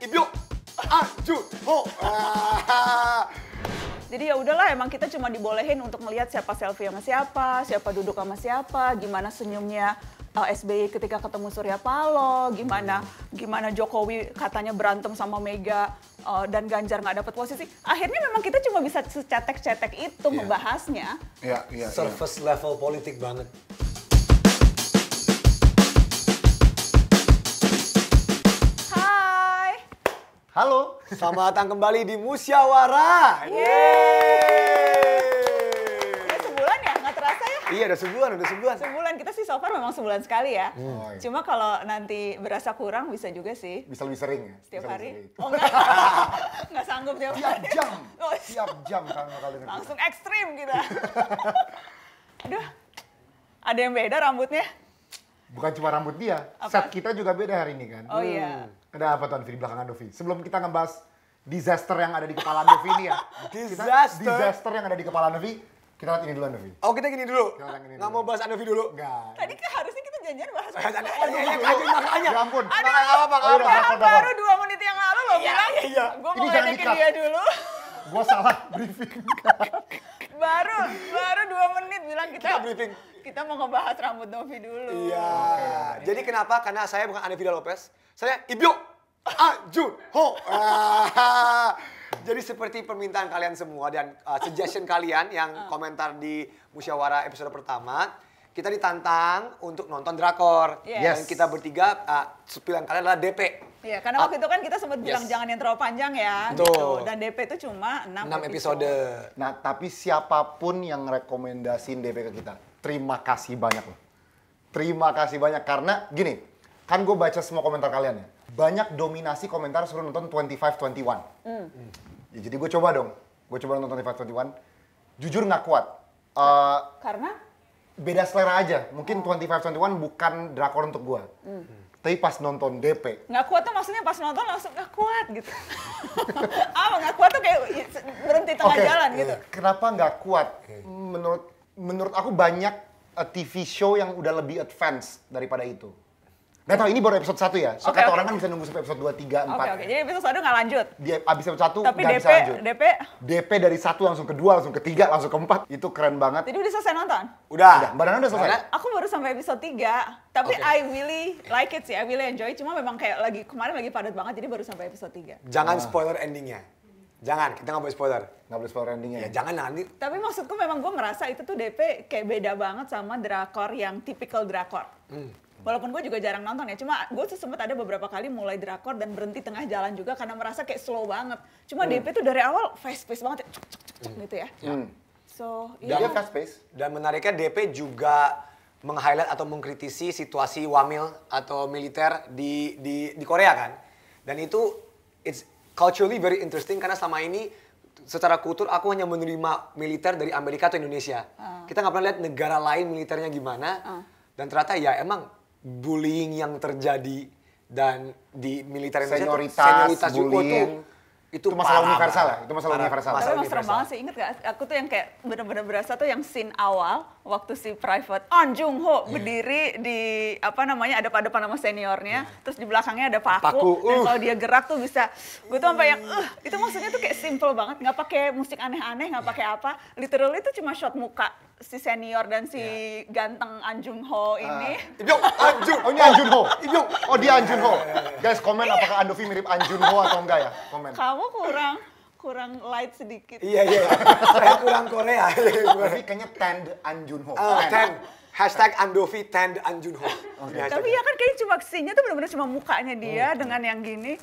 ibu, Aju oh, Jadi ya udahlah emang kita cuma dibolehin untuk melihat siapa selfie sama siapa, siapa duduk sama siapa, gimana senyumnya uh, eh, SBY ketika ketemu Surya Paloh, gimana gimana Jokowi katanya berantem sama Mega uh, dan Ganjar nggak dapat posisi. Akhirnya memang kita cuma bisa cetek-cetek itu yeah. membahasnya. Iya, yeah, iya. Yeah, iya. level politik banget. Halo. Selamat datang kembali di Musyawarah. Yeay. Udah sebulan ya? Nggak terasa ya? Iya, udah sebulan, udah sebulan. Sebulan. Kita sih so far memang sebulan sekali ya. Hmm. Oh, iya. Cuma kalau nanti berasa kurang bisa juga sih. Bisa lebih sering ya? Setiap bisa hari? Oh enggak. enggak sanggup tiap, oh. tiap jam. Tiap jam kalau kalian. Langsung ekstrim kita. Aduh. Ada yang beda rambutnya? Bukan cuma rambut dia, Apa? set kita juga beda hari ini kan. Oh iya. hmm. iya. Ada apa Ton, di belakangan Dovi? Sebelum kita ngebahas disaster yang ada di kepala Dovi ini ya. disaster. Kita, disaster yang ada di kepala Dovi. Kita lihat ini dulu Andovi. Oh kita gini dulu? Kita Nggak mau bahas Andovi dulu? Nggak. Tadi kan harusnya kita janjian bahas dulu. aduh, iya, iya, iya, makanya. Ya ampun. Aduh, apa, apa, apa, apa. Padahal baru 2 menit yang lalu lo bilang. Iya, iya. Gue mau ledekin dia dulu. Gue salah briefing. baru, baru 2 menit bilang kita. Kita briefing kita mau ngebahas rambut Novi dulu. Iya. Jadi kenapa? Karena saya bukan Andovi Lopez. Saya Ibyo Ajun Ho. Jadi seperti permintaan kalian semua dan uh, suggestion kalian yang ah. komentar di musyawarah episode pertama, kita ditantang untuk nonton drakor. Yes. Dan kita bertiga, uh, pilihan kalian adalah DP. Iya, karena waktu uh, itu kan kita sempat yes. bilang jangan yang terlalu panjang ya. Gitu. Betul. Gitu. Dan DP itu cuma 6, 6 episode. episode. Nah, tapi siapapun yang rekomendasiin DP ke kita, terima kasih banyak loh. Terima kasih banyak karena gini, kan gue baca semua komentar kalian ya. Banyak dominasi komentar suruh nonton 2521. Mm. Ya, jadi gue coba dong. Gue coba nonton 2521. Jujur nggak kuat. Uh, Karena? Beda selera aja. Mungkin 2521 bukan drakor untuk gue. Mm. Tapi pas nonton DP. Nggak kuat tuh maksudnya pas nonton langsung nggak kuat gitu. oh, nggak kuat tuh kayak berhenti tengah okay. jalan gitu. Eh, kenapa nggak kuat? Menurut menurut aku banyak eh, TV show yang udah lebih advance daripada itu. Gak tau, ini baru episode 1 ya. So, okay, kata okay. orang kan bisa nunggu sampai episode 2, 3, 4. Oke, okay, okay. Ya. jadi episode 1 gak lanjut? Di, abis episode 1 Tapi gak DP, bisa lanjut. DP? DP dari 1 langsung ke 2, langsung ke 3, langsung ke 4. Itu keren banget. Jadi udah selesai nonton? Udah. Udah, Mbak Nana udah selesai? Karena... Aku baru sampai episode 3. Tapi okay. I really like it sih, I really enjoy. Cuma memang kayak lagi kemarin lagi padat banget, jadi baru sampai episode 3. Jangan oh. spoiler endingnya. Jangan, kita gak boleh spoiler. Gak boleh spoiler endingnya. Ya, ya. jangan nanti. Tapi maksudku memang gue ngerasa itu tuh DP kayak beda banget sama drakor yang typical drakor. Hmm Walaupun gue juga jarang nonton ya, cuma gue tuh sempet ada beberapa kali mulai drakor dan berhenti tengah jalan juga karena merasa kayak slow banget. Cuma hmm. DP tuh dari awal fast pace banget, ya, cuk, cuk, cuk, cuk, hmm. gitu ya. ya. Hmm. So, iya. Dan, fast Dan menariknya DP juga meng-highlight atau mengkritisi situasi wamil atau militer di, di, di Korea kan. Dan itu it's culturally very interesting karena selama ini secara kultur aku hanya menerima militer dari Amerika atau Indonesia. Uh. Kita nggak pernah lihat negara lain militernya gimana. Uh. Dan ternyata ya emang bullying yang terjadi dan di militer Indonesia senioritas, senioritas bullying, itu, itu, itu masalah parah, universal lah, ya? itu masalah parah, universal. masalah masalah masalah banget sih, inget gak? Aku tuh yang kayak bener-bener berasa tuh yang scene awal, waktu si private On Jung Ho yeah. berdiri di apa namanya ada pada depan sama seniornya, yeah. terus di belakangnya ada paku, paku. Uh. dan kalau dia gerak tuh bisa gue tuh sampai yang iya. uh, itu maksudnya tuh kayak simple banget, nggak pakai musik aneh-aneh, nggak yeah. pakai apa, literally itu cuma shot muka si senior dan si yeah. ganteng Anjung Ho ah. ini. Uh, Anjung, oh ini Anjung Ho. yuk oh dia Anjung Ho. Guys, komen apakah Andovi mirip Anjung Ho atau enggak ya? Komen. Kamu kurang kurang light sedikit. Iya iya. Saya kurang Korea. Tapi kayaknya tanned Anjunho. Ho. Uh, oh, tanned. Hashtag Andovi tanned Anjunho. Tapi ya kan kayaknya cuma sihnya tuh benar-benar cuma mukanya dia oh. dengan yang gini.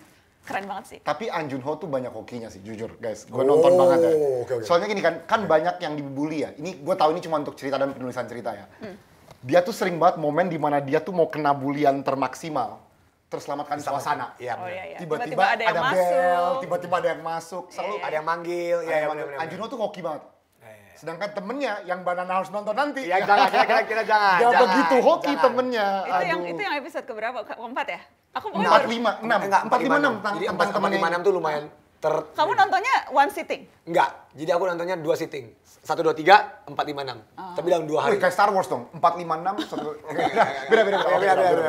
Keren banget sih. Tapi Anjunho tuh banyak hokinya sih, jujur guys. Gue oh, nonton banget ya. Okay, okay. Soalnya gini kan, kan okay. banyak yang dibully ya. Ini gue tahu ini cuma untuk cerita dan penulisan cerita ya. Hmm. Dia tuh sering banget momen dimana dia tuh mau kena bulian termaksimal terselamatkan Selamat. suasana. Iya, oh, iya, iya. Tiba-tiba, ada, ada, yang masuk. tiba-tiba ada yang masuk, iya, selalu iya, iya. ada yang manggil. Iya, iya, bener, Anjino tuh hoki banget. Sedangkan temennya yang Banana harus nonton nanti. Ya jangan, kira-kira jangan. Gak begitu hoki jangan. temennya. Itu yang itu yang episode keberapa? Keempat ya? Aku pokoknya empat lima enam. empat lima enam. Jadi empat lima enam tuh lumayan ter. Kamu nontonnya one sitting? Enggak, jadi aku nontonnya dua sitting. Satu, dua, tiga, empat, lima, enam. Oh. Tapi dalam dua hari. Wih, kayak Star Wars dong. Empat, lima, enam, satu. Beda, beda,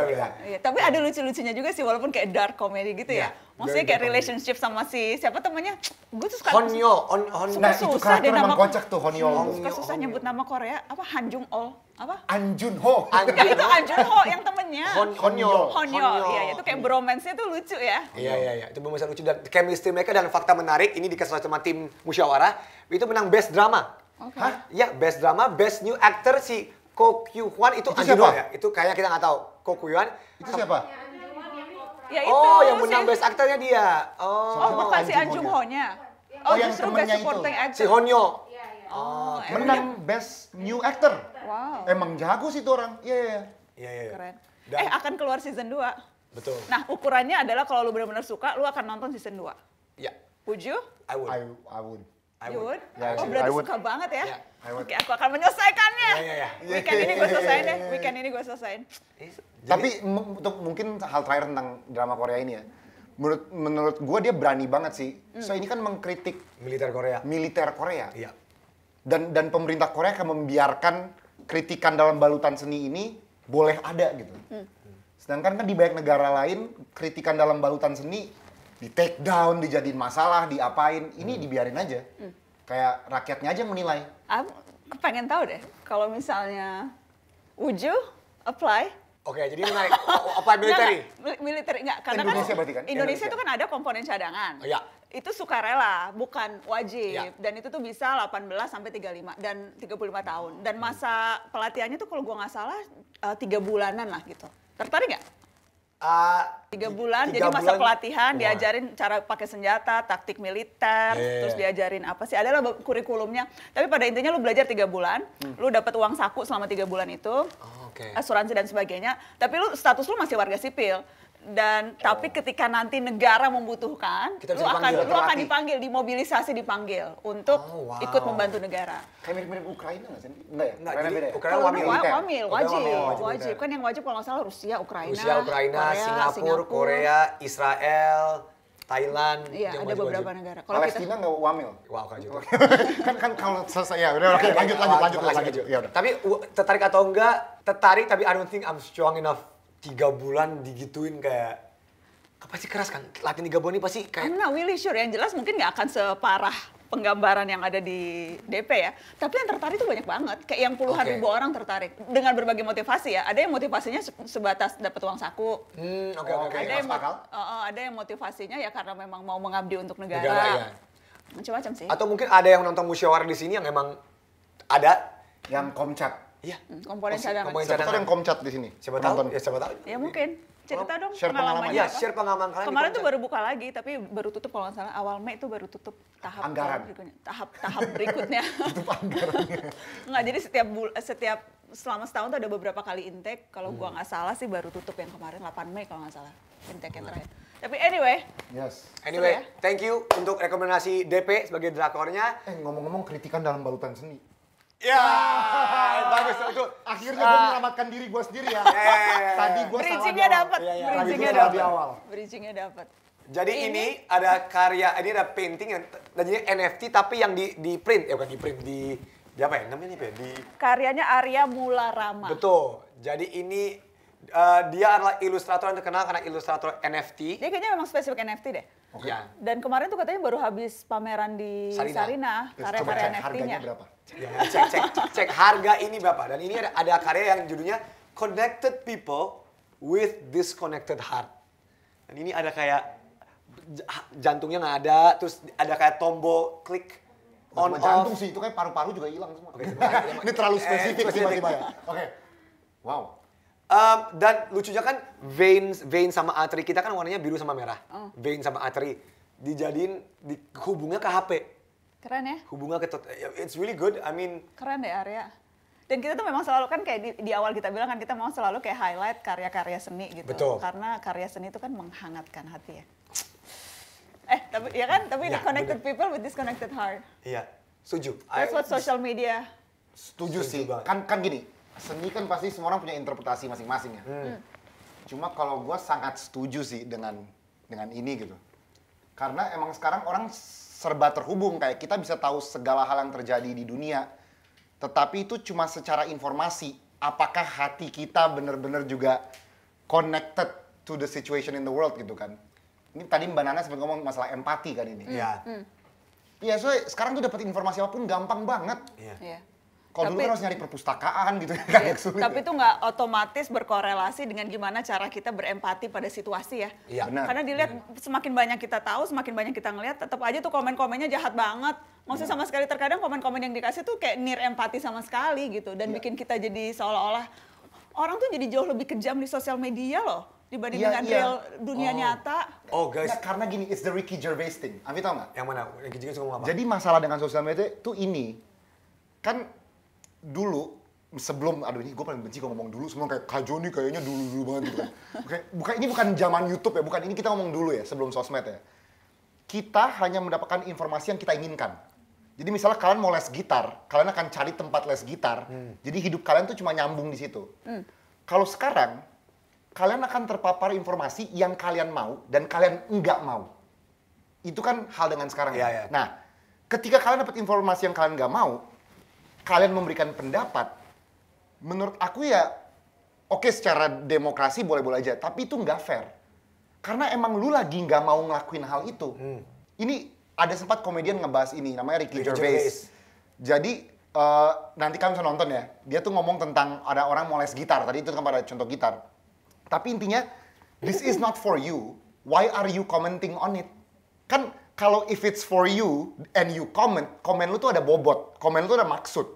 beda. Iya, tapi ada lucu-lucunya juga sih, walaupun kayak dark comedy gitu ya. Iya. Maksudnya kayak relationship sama si siapa temannya? Gue tuh suka Honyo, on, nah, susah deh nama kocak tuh Honyo. Suka susah nyebut nama Korea apa Hanjung Ol apa? Anjun Ho. Anjun kan itu Anjun Ho yang temennya. Honyo. Honyo. Iya, itu kayak bromance-nya tuh lucu ya. Iya, iya, iya. Itu bromance lucu dan chemistry mereka dan fakta menarik ini dikasih sama tim musyawarah itu menang Best Drama. Okay. Hah? Ya, Best Drama, Best New Actor si Ko Kyu Hwan itu, itu siapa? ya? Itu kayaknya kita nggak tahu. Ko Kyu Hwan. Itu siapa? Ya, ya oh, itu, oh, yang menang si... Best Actor-nya dia. Oh, oh bukan si An Jung Ho-nya. Oh, oh yang justru Supporting itu. Actor. Si Honyo. Iya, iya. Oh, oh menang Best New Actor. Wow. Emang jago sih itu orang. Iya, iya. Iya, iya. iya Keren. Dan, eh, akan keluar season 2. Betul. Nah, ukurannya adalah kalau lu benar-benar suka, lu akan nonton season 2. Iya. Yeah. Would you? I would. I, I would. I you would? would? Yeah, oh, berarti would. suka banget ya? Yeah, Oke, okay, aku akan menyelesaikannya. Yeah, yeah, yeah. Weekend ini gue selesain deh. Ya. Weekend ini gue selesain. Jadi, Tapi untuk mungkin hal terakhir tentang drama Korea ini ya. Menurut menurut gue dia berani banget sih. Mm. So ini kan mengkritik militer Korea. Militer Korea. Iya. Dan dan pemerintah Korea akan membiarkan kritikan dalam balutan seni ini boleh ada gitu. Mm. Sedangkan kan di banyak negara lain kritikan dalam balutan seni di take down, dijadiin masalah, diapain. Ini hmm. dibiarin aja. Hmm. Kayak rakyatnya aja yang menilai. Aku pengen tahu deh, kalau misalnya, would you apply? Oke, okay, jadi menarik. Oh, oh, Apa military? Nggak, military enggak, karena kan Indonesia kan, berarti kan? Indonesia, Indonesia itu kan ada komponen cadangan. Oh, iya. Itu sukarela, bukan wajib. Ya. Dan itu tuh bisa 18 sampai 35 dan 35 tahun. Dan hmm. masa pelatihannya tuh kalau gua nggak salah eh, tiga bulanan lah gitu. Tertarik nggak? Uh, tiga bulan, tiga jadi masa bulan, pelatihan wah. diajarin cara pakai senjata, taktik militer, yeah. Iya, terus iya. diajarin apa sih? Adalah kurikulumnya. Tapi pada intinya lu belajar tiga bulan, hmm. lu dapat uang saku selama tiga bulan itu, oh, okay. asuransi dan sebagainya. Tapi lu status lu masih warga sipil dan oh. tapi ketika nanti negara membutuhkan Kita lu akan lu akan dipanggil dimobilisasi dipanggil untuk oh, wow. ikut membantu negara kayak mirip-mirip Ukraina nggak sih enggak ya nggak jadi ya? Ukraina wamil wajib wamil wajib, wajib. wajib. kan yang wajib kalau nggak salah Rusia Ukraina Rusia Ukraina Korea, Singapura, Singapura Korea Israel Thailand, iya, ada wajib, beberapa wajib. negara. Kalau Palestina nggak wamil? Wah, wow, gitu. lanjut. kan kan kalau selesai ya, udah lanjut lanjut lanjut lanjut. Ya tapi tertarik atau enggak? Tertarik tapi I don't think I'm strong enough tiga bulan digituin kayak pasti keras kan latihan tiga bulan ini pasti kayak nggak really sure yang jelas mungkin nggak akan separah penggambaran yang ada di DP ya tapi yang tertarik itu banyak banget kayak yang puluhan okay. ribu orang tertarik dengan berbagai motivasi ya ada yang motivasinya sebatas dapat uang saku hmm, okay, oh, okay, ada yang uh, ada yang motivasinya ya karena memang mau mengabdi untuk negara, negara ya. macam-macam sih atau mungkin ada yang nonton musyawarah di sini yang memang ada yang komcat Iya. Hmm, komponen cadangan. Komponen cadangan. Siapa yang komcat di sini. Siapa tahu? Ya siapa tahu. Ya mungkin. Cerita dong share pengalaman. Iya, share pengalaman kalian. Kemarin tuh ya. baru buka lagi, tapi baru tutup kalau nggak salah. Awal Mei tuh baru tutup tahap anggaran. berikutnya. Tahap tahap berikutnya. tutup anggaran. Nggak, jadi setiap setiap selama setahun tuh ada beberapa kali intake. Kalau gua hmm. nggak salah sih baru tutup yang kemarin 8 Mei kalau nggak salah intake yang terakhir. Tapi anyway. Yes. Anyway, ya? thank you untuk rekomendasi DP sebagai drakornya. Eh ngomong-ngomong kritikan dalam balutan seni. Ya, ah, bagus itu. Akhirnya gue ah. menyelamatkan diri gue sendiri ya. Eh. Tadi gue Bridgingnya dapat. Ya, ya. Bridgingnya dapat. awal. Bridgingnya dapat. Jadi ini? ini ada karya, ini ada painting yang jadinya NFT tapi yang di di print, ya bukan di print di di apa ya namanya ini, ya di karyanya Arya Mularama. Betul. Jadi ini uh, dia adalah ilustrator yang terkenal karena ilustrator NFT. Dia kayaknya memang spesifik NFT deh. Okay. Ya. Dan kemarin tuh katanya baru habis pameran di Sarina, Sarina karya-karya NFT-nya. Harganya berapa? Jangan ya, cek, cek, cek harga ini Bapak. Dan ini ada, ada karya yang judulnya Connected People with Disconnected Heart. Dan ini ada kayak jantungnya nggak ada, terus ada kayak tombol klik nah, on jantung off. Jantung sih, itu kayak paru-paru juga hilang semua. Okay. ini terlalu eh, spesifik sih, tiba ya. Oke. Wow. Um, dan lucunya kan vein vein sama arteri kita kan warnanya biru sama merah. Oh. Vein sama arteri dijadiin dihubungnya ke HP Keren ya? Hubungan itu it's really good. I mean Keren deh Arya. Dan kita tuh memang selalu kan kayak di, di awal kita bilang kan kita mau selalu kayak highlight karya-karya seni gitu. Betul. Karena karya seni itu kan menghangatkan hati ya. Eh, tapi ya kan, tapi yeah, connected bener. people with disconnected heart. Iya, setuju. That's what social media. Setuju, setuju sih. Banget. Kan kan gini, seni kan pasti semua orang punya interpretasi masing-masing ya. Hmm. hmm. Cuma kalau gue sangat setuju sih dengan dengan ini gitu. Karena emang sekarang orang serba terhubung kayak kita bisa tahu segala hal yang terjadi di dunia. Tetapi itu cuma secara informasi. Apakah hati kita benar-benar juga connected to the situation in the world gitu kan? Ini tadi Mbak Nana sempat ngomong masalah empati kan ini. Iya. yeah. Hmm. Hmm. Iya, mm. yeah, so sekarang tuh dapat informasi apapun gampang banget. Iya. Yeah. Yeah. Kalau dulu kan harus nyari perpustakaan gitu ya, kayak iya. sulit. Tapi ya. itu nggak otomatis berkorelasi dengan gimana cara kita berempati pada situasi ya. Iya benar. Karena dilihat benar. Iya. semakin banyak kita tahu, semakin banyak kita ngelihat, tetap aja tuh komen-komennya jahat banget. Maksudnya iya. sama sekali terkadang komen-komen yang dikasih tuh kayak nir empati sama sekali gitu dan ya. bikin kita jadi seolah-olah orang tuh jadi jauh lebih kejam di sosial media loh dibanding ya, dengan real dunia oh. nyata. Oh guys, nah, karena gini, it's the Ricky Gervais thing. Ami tau nggak? Yang mana? Yang Ricky Gervais ngomong apa? Jadi masalah dengan sosial media tuh ini, kan dulu sebelum aduh ini gue paling benci kalau ngomong dulu sebelum kayak kajo nih kayaknya dulu dulu banget gitu kan. Oke, bukan ini bukan zaman YouTube ya, bukan ini kita ngomong dulu ya sebelum sosmed ya. Kita hanya mendapatkan informasi yang kita inginkan. Jadi misalnya kalian mau les gitar, kalian akan cari tempat les gitar. Hmm. Jadi hidup kalian tuh cuma nyambung di situ. Hmm. Kalau sekarang kalian akan terpapar informasi yang kalian mau dan kalian enggak mau. Itu kan hal dengan sekarang. ya, ya. Nah, ketika kalian dapat informasi yang kalian enggak mau, kalian memberikan pendapat, menurut aku ya oke okay, secara demokrasi boleh-boleh aja, tapi itu nggak fair. Karena emang lu lagi nggak mau ngelakuin hal itu. Hmm. Ini ada sempat komedian ngebahas ini, namanya Ricky, Ricky Gervais. Gervais. Jadi uh, nanti kamu bisa nonton ya, dia tuh ngomong tentang ada orang mau les gitar, tadi itu kan pada contoh gitar. Tapi intinya, this is not for you, why are you commenting on it? Kan kalau if it's for you and you comment, comment lu tuh ada bobot, comment lu tuh ada maksud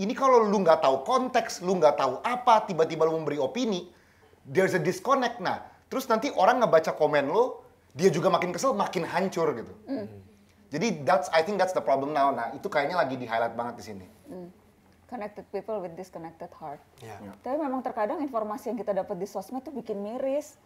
ini kalau lu nggak tahu konteks, lu nggak tahu apa, tiba-tiba lu memberi opini, there's a disconnect. Nah, terus nanti orang ngebaca komen lu, dia juga makin kesel, makin hancur gitu. Mm. Jadi that's I think that's the problem now. Nah, itu kayaknya lagi di highlight banget di sini. Mm. Connected people with disconnected heart. Yeah. Yeah. Tapi memang terkadang informasi yang kita dapat di sosmed tuh bikin miris.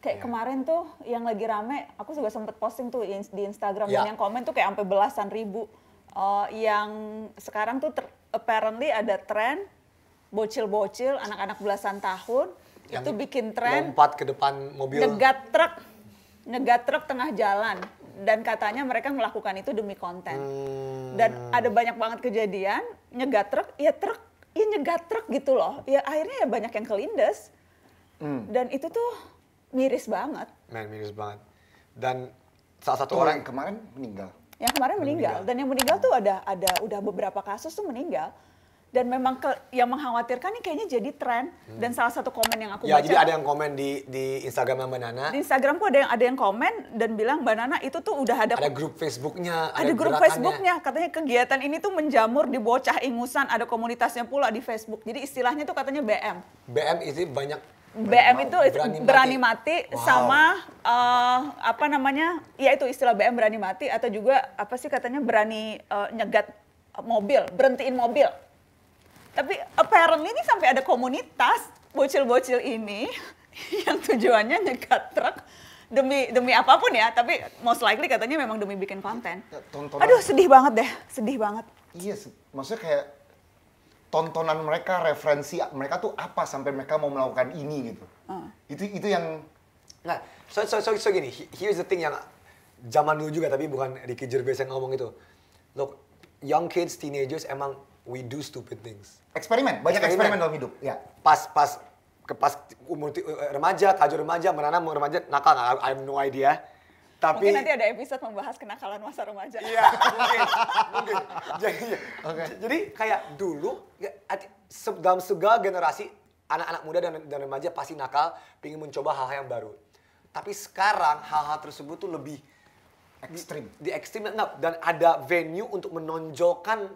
Kayak yeah. kemarin tuh yang lagi rame, aku juga sempet posting tuh di Instagram yeah. dan yang komen tuh kayak sampai belasan ribu. Uh, yang sekarang tuh ter apparently ada tren bocil-bocil anak-anak belasan tahun yang itu bikin tren lompat ke depan mobil nyegat truk nyegat truk tengah jalan dan katanya mereka melakukan itu demi konten hmm. dan ada banyak banget kejadian nyegat truk ya truk ya nyegat truk gitu loh ya akhirnya ya banyak yang kelindes hmm. dan itu tuh miris banget men miris banget dan salah satu Tuh, orang yang kemarin meninggal yang kemarin meninggal. meninggal. Dan yang meninggal tuh ada ada udah beberapa kasus tuh meninggal. Dan memang ke, yang mengkhawatirkan ini kayaknya jadi tren. Hmm. Dan salah satu komen yang aku ya, baca. Ya jadi ada yang komen di di Instagram Mbak Nana. Di Instagramku ada yang ada yang komen dan bilang Mbak Nana itu tuh udah ada. Ada grup Facebooknya. Ada, ada grup Facebooknya. Katanya kegiatan ini tuh menjamur di bocah ingusan. Ada komunitasnya pula di Facebook. Jadi istilahnya tuh katanya BM. BM itu banyak BM mau, itu berani, berani mati, mati wow. sama uh, apa namanya? Ya itu istilah BM berani mati atau juga apa sih katanya berani uh, nyegat mobil, berhentiin mobil. Tapi apparently ini sampai ada komunitas bocil-bocil ini yang tujuannya nyegat truk demi demi apapun ya, tapi most likely katanya memang demi bikin konten. Tontonan. Aduh sedih banget deh, sedih banget. Iya, maksudnya kayak tontonan mereka, referensi mereka tuh apa sampai mereka mau melakukan ini gitu. Uh. Itu itu yang Nah, so, so, so, so gini, here's the thing yang zaman dulu juga tapi bukan Ricky Gervais yang ngomong itu. Look, young kids, teenagers emang we do stupid things. Eksperimen, banyak eksperimen, eksperimen dalam hidup. Ya. Pas pas ke pas umur eh, remaja, tajur remaja, menanam remaja, nakal nggak? I have no idea. Tapi mungkin nanti ada episode membahas kenakalan masa remaja. Iya, mungkin. mungkin. Jadi, ya, okay. jadi kayak dulu ya, dalam segala generasi anak-anak muda dan, dan remaja pasti nakal, ingin mencoba hal-hal yang baru. Tapi sekarang hal-hal tersebut tuh lebih ekstrim. Di, di ekstrim dan ada venue untuk menonjolkan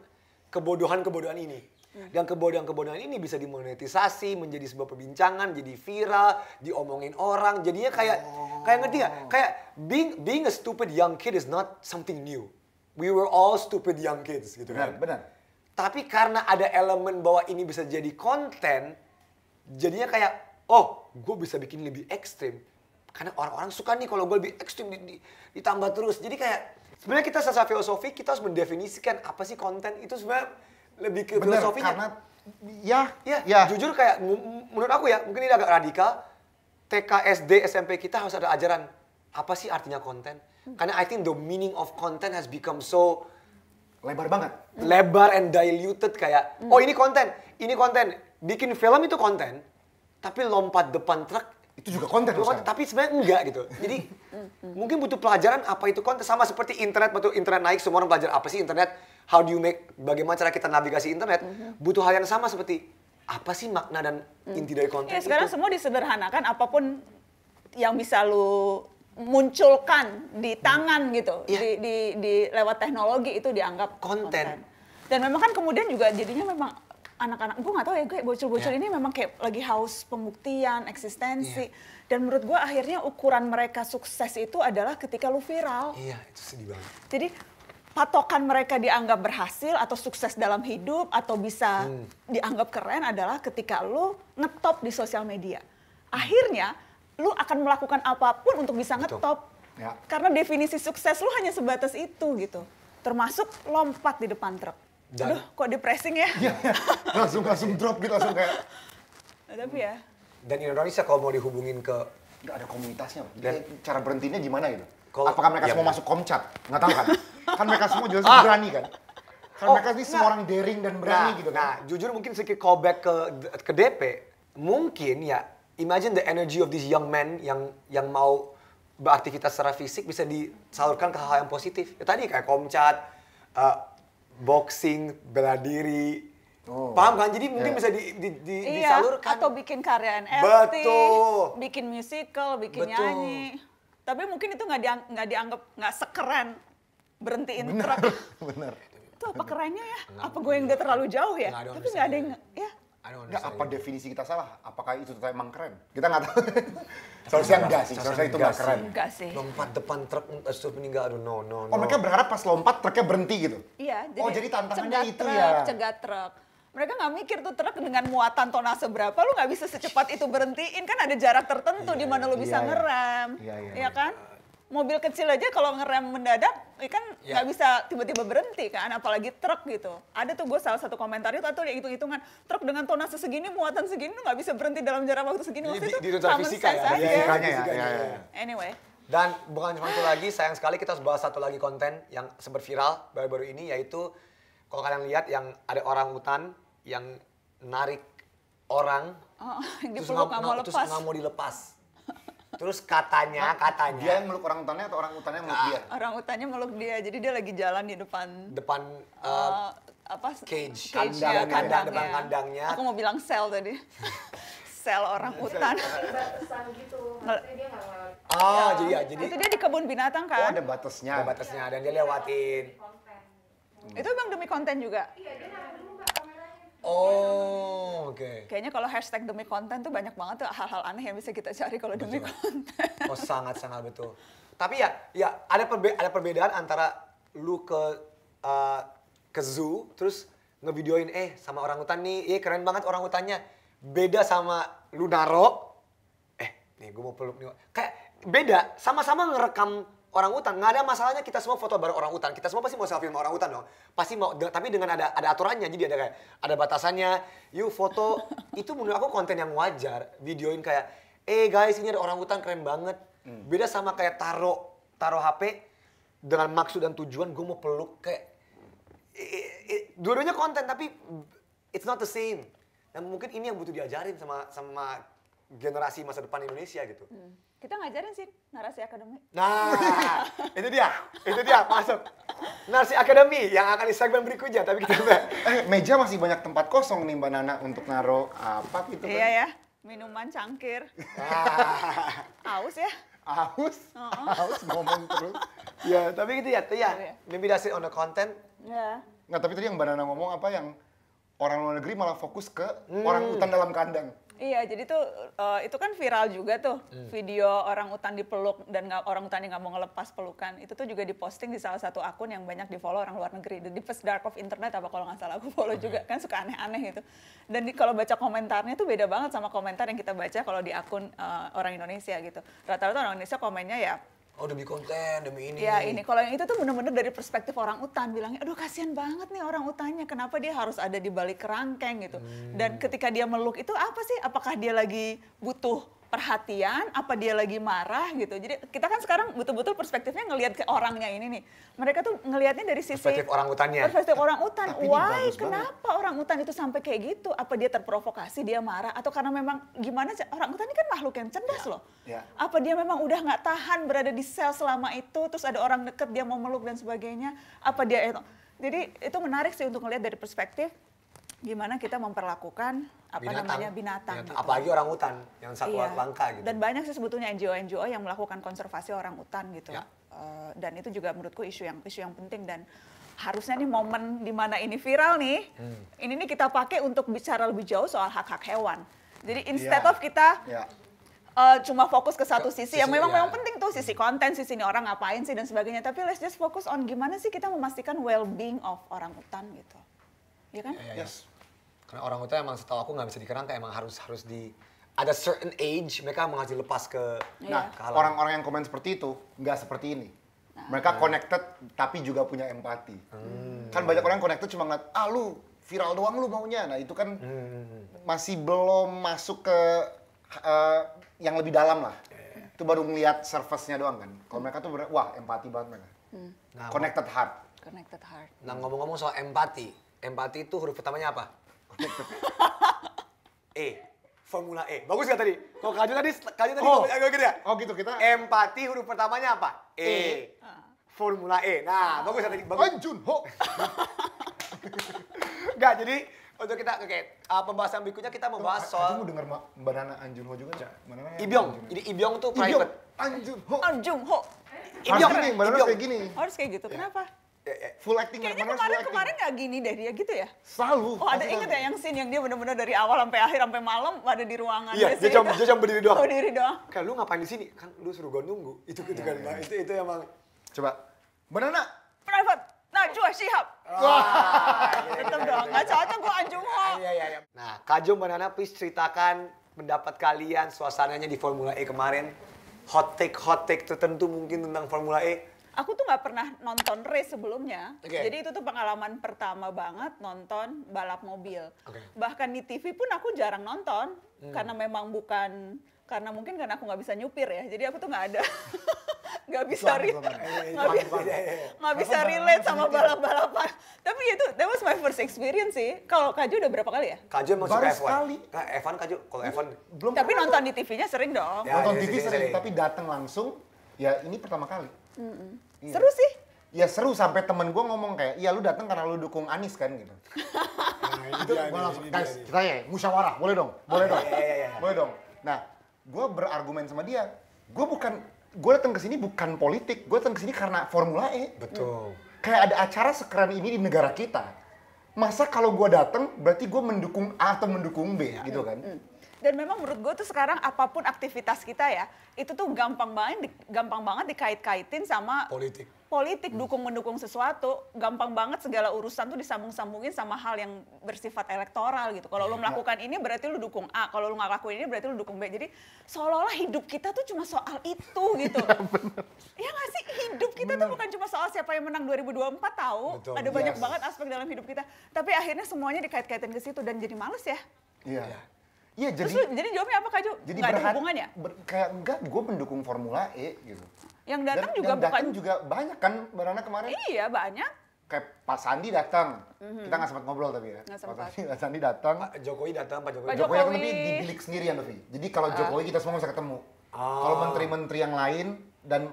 kebodohan-kebodohan ini. Hmm. Dan kebodohan-kebodohan ini bisa dimonetisasi, menjadi sebuah perbincangan, jadi viral, diomongin orang. Jadinya kayak oh. kayak ngerti gak? Kayak being being a stupid young kid is not something new. We were all stupid young kids gitu benar, kan. Benar, Tapi karena ada elemen bahwa ini bisa jadi konten, jadinya kayak oh, gue bisa bikin lebih ekstrim. Karena orang-orang suka nih kalau gue lebih ekstrim di, di, ditambah terus. Jadi kayak sebenarnya kita secara filosofi kita harus mendefinisikan apa sih konten itu sebenarnya lebih ke Bener, filosofinya. Karena ya, ya, ya. Jujur kayak menurut aku ya, mungkin ini agak radikal. TK, SD, SMP kita harus ada ajaran apa sih artinya konten? Karena I think the meaning of content has become so lebar banget. Lebar and diluted kayak hmm. oh ini konten, ini konten. Bikin film itu konten, tapi lompat depan truk itu juga konten. Itu konten tapi sebenarnya enggak gitu. Jadi mungkin butuh pelajaran apa itu konten sama seperti internet, betul internet naik semua orang belajar apa sih internet? how do you make bagaimana cara kita navigasi internet mm-hmm. butuh hal yang sama seperti apa sih makna dan hmm. inti dari konten ya, sekarang semua disederhanakan apapun yang bisa lu munculkan di hmm. tangan hmm. gitu yeah. di, di di lewat teknologi itu dianggap konten. konten dan memang kan kemudian juga jadinya memang anak-anak gue nggak tahu ya gue bocil-bocil yeah. ini memang kayak lagi haus pembuktian eksistensi yeah. dan menurut gue akhirnya ukuran mereka sukses itu adalah ketika lu viral iya itu sedih banget jadi patokan mereka dianggap berhasil atau sukses dalam hidup atau bisa hmm. dianggap keren adalah ketika lu ngetop di sosial media. Akhirnya lu akan melakukan apapun untuk bisa ngetop. Ya. Karena definisi sukses lu hanya sebatas itu gitu. Termasuk lompat di depan truk. Dan, Aduh, kok depressing ya? Iya, ya. langsung langsung drop gitu langsung kayak. Nah, tapi ya. Dan Indonesia kalau mau dihubungin ke nggak ada komunitasnya. Dan, cara berhentinya gimana gitu? Kalo, Apakah mereka ya, semua ya. masuk komcat? Nggak tahu kan? kan mereka semua jelas ah. berani kan? Kan oh, mereka ini semua orang daring dan berani nah, gitu kan? Nah, jujur mungkin sedikit callback ke ke DP, mungkin ya imagine the energy of these young men yang yang mau beraktivitas secara fisik bisa disalurkan ke hal yang positif. Ya, tadi kayak komcat, uh, boxing, bela diri, Oh. Paham kan? Jadi mungkin yeah. bisa di, di, di, iya, disalurkan. Atau bikin karya NFT, Betul. bikin musical, bikin Betul. nyanyi. Tapi mungkin itu nggak diang, gak dianggap nggak sekeren berhentiin bener, truk. Ya? Bener. Itu apa kerennya ya? Enggak, apa gue yang nggak terlalu jauh ya? Enggak, Tapi nggak ada yang ya. Nggak apa definisi kita salah? Apakah itu emang keren? Kita nggak tahu. seharusnya enggak sih, seharusnya itu nggak keren. Enggak sih. Lompat depan truk eh, terus meninggal, aduh no no. Oh, no. Oh mereka berharap pas lompat truknya berhenti gitu? Iya. Jadi oh jadi tantangannya itu truk, ya? Cegat truk, mereka nggak mikir tuh truk dengan muatan tonase berapa lu nggak bisa secepat itu berhentiin kan ada jarak tertentu yeah, di mana lu iya, bisa yeah, iya. ngerem yeah, yeah, ya kan mobil kecil aja kalau ngerem mendadak ya kan iya. nggak yeah. bisa tiba-tiba berhenti kan apalagi truk gitu ada tuh gue salah satu komentar itu atau ya hitung-hitungan truk dengan tonase segini muatan segini nggak bisa berhenti dalam jarak waktu segini waktu itu di, di, di fisika ya, aja. Fisikanya ya, ya, ya, ya. anyway dan bukan cuma itu lagi, sayang sekali kita harus bahas satu lagi konten yang sempat viral baru-baru ini yaitu kalau kalian lihat yang ada orang hutan yang narik orang oh, terus nggak mau lepas. Terus nggak mau dilepas. Terus katanya, katanya dia yang meluk orang utannya atau orang utannya meluk nah, dia? Orang utannya meluk dia. Jadi dia lagi jalan di depan depan uh, apa cage, cage kandang, ya, kandang, depan kandangnya. Aku mau bilang sel tadi. sel orang hutan. gitu, dia Oh, jadi ya, jadi. Itu dia di kebun binatang oh, kan? Oh, ada batasnya. Ada batasnya dan dia lewatin. Hmm. Itu emang demi konten juga? Iya, dia Oh, oke. Okay. Kayaknya kalau hashtag demi konten tuh banyak banget tuh hal-hal aneh yang bisa kita cari kalau demi konten. Oh, sangat-sangat betul. Tapi ya, ya ada perbe ada perbedaan antara lu ke uh, ke zoo terus ngevideoin eh sama orang hutan nih, eh keren banget orang hutannya. Beda sama lu naro, eh nih gue mau peluk nih. Kayak beda, sama-sama ngerekam orang utan nggak ada masalahnya kita semua foto bareng orang utan kita semua pasti mau selfie sama orang utan dong pasti mau tapi dengan ada ada aturannya jadi ada kayak ada batasannya yuk foto itu menurut aku konten yang wajar videoin kayak eh guys ini ada orang utan keren banget hmm. beda sama kayak taro taro HP dengan maksud dan tujuan gue mau peluk kayak dua-duanya konten tapi it's not the same dan mungkin ini yang butuh diajarin sama sama generasi masa depan Indonesia gitu. Hmm. Kita ngajarin sih narasi akademi. Nah, itu dia, itu dia masuk. Narasi akademi yang akan di segmen berikutnya, tapi kita eh, meja masih banyak tempat kosong nih Mbak Nana untuk naruh apa gitu Iya kan? ya, minuman cangkir. Nah. Aus ya. Aus, aus ngomong terus. ya, tapi gitu ya, tuh ya, limitasi on the content. Ya. Nggak, tapi tadi yang Mbak Nana ngomong apa yang orang luar negeri malah fokus ke hmm. orang hutan dalam kandang. Iya, jadi tuh uh, itu kan viral juga tuh hmm. video orang utan dipeluk dan gak, orang utan yang nggak mau ngelepas pelukan. Itu tuh juga diposting di salah satu akun yang banyak di follow orang luar negeri. di first dark of internet apa kalau nggak salah aku follow okay. juga kan suka aneh-aneh gitu. Dan kalau baca komentarnya tuh beda banget sama komentar yang kita baca kalau di akun uh, orang Indonesia gitu. Rata-rata orang Indonesia komennya ya Oh demi konten, demi ini. Ya ini, kalau yang itu tuh benar-benar dari perspektif orang utan. Bilangnya, aduh kasihan banget nih orang utannya. Kenapa dia harus ada di balik kerangkeng gitu. Hmm. Dan ketika dia meluk itu apa sih? Apakah dia lagi butuh perhatian, apa dia lagi marah gitu. Jadi kita kan sekarang betul-betul perspektifnya ngelihat ke orangnya ini nih. Mereka tuh ngelihatnya dari sisi perspektif orang utannya. Perspektif orang utan. Tapi Why? Kenapa banget. orang utan itu sampai kayak gitu? Apa dia terprovokasi, dia marah atau karena memang gimana orang utan ini kan makhluk yang cerdas ya. loh. Ya. Apa dia memang udah nggak tahan berada di sel selama itu terus ada orang deket dia mau meluk dan sebagainya? Apa dia itu? Jadi itu menarik sih untuk ngelihat dari perspektif gimana kita memperlakukan apa binatang. namanya binatang. binatang. Gitu. Apalagi orang hutan yang satu iya. langka gitu. Dan banyak sih sebetulnya NGO-NGO yang melakukan konservasi orang hutan gitu. Ya. Uh, dan itu juga menurutku isu yang isu yang penting dan harusnya nih momen dimana ini viral nih, hmm. ini nih kita pakai untuk bicara lebih jauh soal hak-hak hewan. Jadi iya. instead yeah. of kita yeah. Iya. uh, cuma fokus ke satu sisi, sisi yang memang ya. memang penting tuh sisi konten, sisi ini orang ngapain sih dan sebagainya. Tapi let's just focus on gimana sih kita memastikan well-being of orang hutan gitu, ya kan? Iya, yes karena orang itu emang setahu aku nggak bisa kayak emang harus harus di ada certain age mereka emang harus dilepas ke nah orang-orang yang komen seperti itu nggak seperti ini nah. mereka connected tapi juga punya empati hmm. kan banyak orang yang connected cuma ngeliat ah lu viral doang lu maunya nah itu kan hmm. masih belum masuk ke uh, yang lebih dalam lah yeah. itu baru ngeliat surface-nya doang kan kalau hmm. mereka tuh bener, wah empati banget mereka hmm. Nah, connected heart connected heart nah ngomong-ngomong soal empati empati itu huruf pertamanya apa e. Formula E. Bagus gak tadi? Kok Kak tadi, Kak tadi oh. agak gede gitu ya? Oh gitu, kita... Empati huruf pertamanya apa? E. e. Formula E. Nah, ah. bagus gak tadi? Bagus. Anjun Ho. Enggak, jadi untuk kita, oke, okay, uh, pembahasan berikutnya kita membahas soal... Kamu denger dengar Mbak Nana Anjun Ho juga, Cak. Mbak Ibyong. Jadi Ibyong tuh private. Ibyong. Anjun Ho. Anjun Ho. Ibyong. Harus gini, Mbak Nana kayak gini. Harus kayak gitu, iya. kenapa? Eh, eh, full acting kayaknya kemarin kemarin, kemarin gak gini deh dia gitu ya selalu oh ada inget ya yang scene yang dia bener-bener dari awal sampai akhir sampai malam ada di ruangan iya dia cuma dia cuma berdiri doang oh, berdiri doang kayak lu ngapain di sini kan lu suruh gue nunggu itu gitu kan yeah. Iya, itu iya. itu emang coba banana private nah Najwa siap wah itu iya, doang nggak cocok gue Anjung Ho ah, nah kajung Banana please ceritakan pendapat kalian suasananya di Formula E kemarin hot take hot take tertentu mungkin tentang Formula E aku tuh nggak pernah nonton race sebelumnya. Okay. Jadi itu tuh pengalaman pertama banget nonton balap mobil. Okay. Bahkan di TV pun aku jarang nonton hmm. karena memang bukan karena mungkin karena aku nggak bisa nyupir ya. Jadi aku tuh nggak ada nggak bisa nggak bisa relate sama balap-balapan. Tapi itu that was my first experience sih. Kalau Kaju udah berapa kali ya? Kaju emang Baru suka F1. sekali. Nah, Evan Kaju, kalau Evan belum. Tapi nonton di TV-nya sering dong. Ya, nonton iya, TV sering, sering, tapi datang langsung ya ini pertama kali. Mm -mm. Iya. Seru sih. Ya seru sampai temen gue ngomong kayak, iya lu datang karena lu dukung Anis kan gitu. nah, itu iya, gue iya, langsung, guys kita ya musyawarah, boleh dong, boleh dong, boleh dong. Nah, gue berargumen sama dia, gue bukan, gue datang ke sini bukan politik, gue datang ke sini karena Formula E. Betul. Hmm. Kayak ada acara sekeren ini di negara kita, masa kalau gue datang berarti gue mendukung A atau mendukung B ya, gitu kan? Mm. Dan memang menurut gue tuh sekarang apapun aktivitas kita ya, itu tuh gampang banget, gampang banget dikait-kaitin sama politik. Politik hmm. dukung mendukung sesuatu, gampang banget segala urusan tuh disambung-sambungin sama hal yang bersifat elektoral gitu. Kalau lo iya. melakukan ini berarti lo dukung A, kalau lo nggak lakuin ini berarti lo dukung B. Jadi seolah-olah hidup kita tuh cuma soal itu gitu. ya nggak sih hidup kita tuh bukan cuma soal siapa yang menang 2024 tahu, ada banyak banget aspek dalam hidup kita. Tapi akhirnya semuanya dikait-kaitin ke situ dan jadi males ya. Iya. Iya jadi Terus jadi jawabnya apa Kak Ju? Jadi gak berhad, ada hubungan ya? Ber, kayak enggak, gue mendukung Formula E gitu. Yang datang Dan, juga yang datang juga banyak kan Barana kemarin? Iya banyak. Kayak Pak Sandi datang, mm-hmm. kita nggak sempat ngobrol tapi ya. sempat. Pak Sandi, Pak Sandi datang. Pak Jokowi datang, Pak Jokowi. Pak Jokowi, Jokowi tapi di bilik sendirian Novi. Jadi kalau uh. Jokowi kita semua bisa ketemu. Oh. Kalau menteri-menteri yang lain dan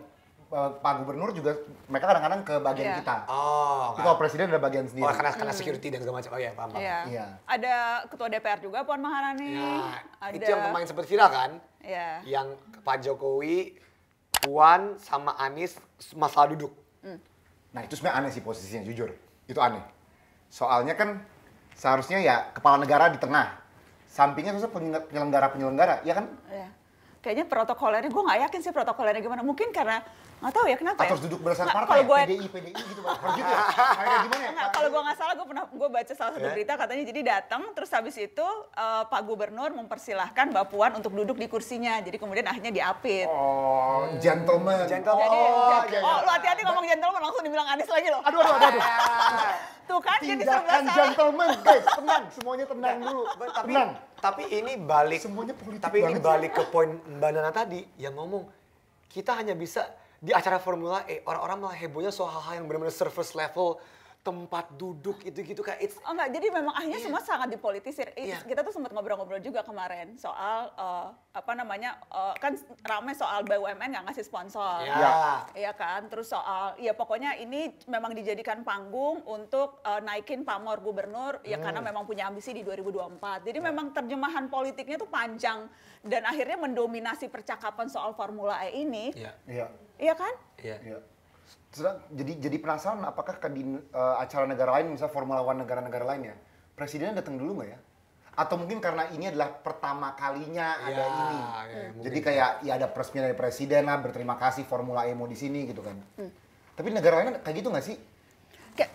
Eh, Pak Gubernur juga mereka kadang-kadang ke bagian yeah. kita. Oh. ketua kalau presiden ada bagian sendiri. Oh, karena karena hmm. security hmm. dan segala macam. Oh iya, paham, Iya. Yeah. Yeah. Ada ketua DPR juga Puan Maharani. Yeah. Itu yang kemarin sempat viral kan? Iya. Yeah. Yang Pak Jokowi, Puan sama Anies masalah duduk. Mm. Nah, itu sebenarnya aneh sih posisinya jujur. Itu aneh. Soalnya kan seharusnya ya kepala negara di tengah. Sampingnya susah penyelenggara-penyelenggara, ya kan? Yeah kayaknya protokolernya gue nggak yakin sih protokolernya gimana. Mungkin karena nggak tahu ya kenapa harus ya. duduk berdasarkan partai kalau gue... PDI, PDI gitu. Harus gitu ya? Kayak gimana ya? kalau gue nggak salah gue pernah gue baca salah satu yeah. berita katanya jadi datang terus habis itu uh, Pak Gubernur mempersilahkan Mbak Puan untuk duduk di kursinya. Jadi kemudian akhirnya diapit. Oh, gentleman. Gentleman. Jadi, oh, iya, oh, oh, lu iya. hati-hati ngomong gentleman langsung dibilang Anies lagi loh. Aduh, aduh, aduh. aduh. Tuh kan jadi gentleman guys, tenang, semuanya tenang dulu. Tapi, Tapi ini balik semuanya politik Tapi ini balik ke poin Mbak Nana tadi yang ngomong kita hanya bisa di acara Formula E orang-orang malah hebohnya soal hal-hal yang benar-benar surface level tempat duduk itu gitu kayak it's oh, enggak jadi memang akhirnya yeah. semua sangat dipolitisir yeah. kita tuh sempat ngobrol-ngobrol juga kemarin soal uh, apa namanya uh, kan ramai soal BUMN nggak ngasih sponsor iya yeah. yeah. kan terus soal ya pokoknya ini memang dijadikan panggung untuk uh, naikin pamor gubernur ya hmm. karena memang punya ambisi di 2024 jadi yeah. memang terjemahan politiknya tuh panjang dan akhirnya mendominasi percakapan soal Formula E ini iya yeah. yeah. iya kan iya yeah. yeah sedang, jadi jadi penasaran apakah di uh, acara negara lain misalnya Formula One negara-negara lain ya presidennya datang dulu nggak ya? Atau mungkin karena ini adalah pertama kalinya ya, ada iya, ini, ya, jadi kayak ya ada peresmian dari presiden lah berterima kasih Formula E mau di sini gitu kan? Hmm. Tapi negara lain kayak gitu nggak sih?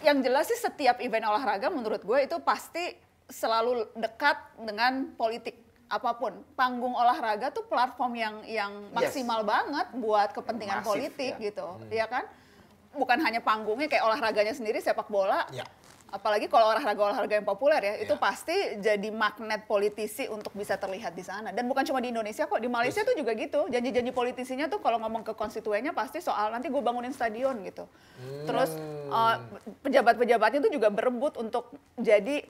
Yang jelas sih setiap event olahraga menurut gue itu pasti selalu dekat dengan politik apapun panggung olahraga tuh platform yang yang maksimal yes. banget buat kepentingan Masif, politik ya. gitu hmm. ya kan bukan hanya panggungnya kayak olahraganya sendiri sepak bola. Ya. Apalagi kalau olahraga-olahraga yang populer ya, ya, itu pasti jadi magnet politisi untuk bisa terlihat di sana. Dan bukan cuma di Indonesia kok, di Malaysia yes. tuh juga gitu. Janji-janji politisinya tuh kalau ngomong ke konstituennya pasti soal nanti gue bangunin stadion gitu. Hmm. Terus uh, pejabat-pejabatnya tuh juga berebut untuk jadi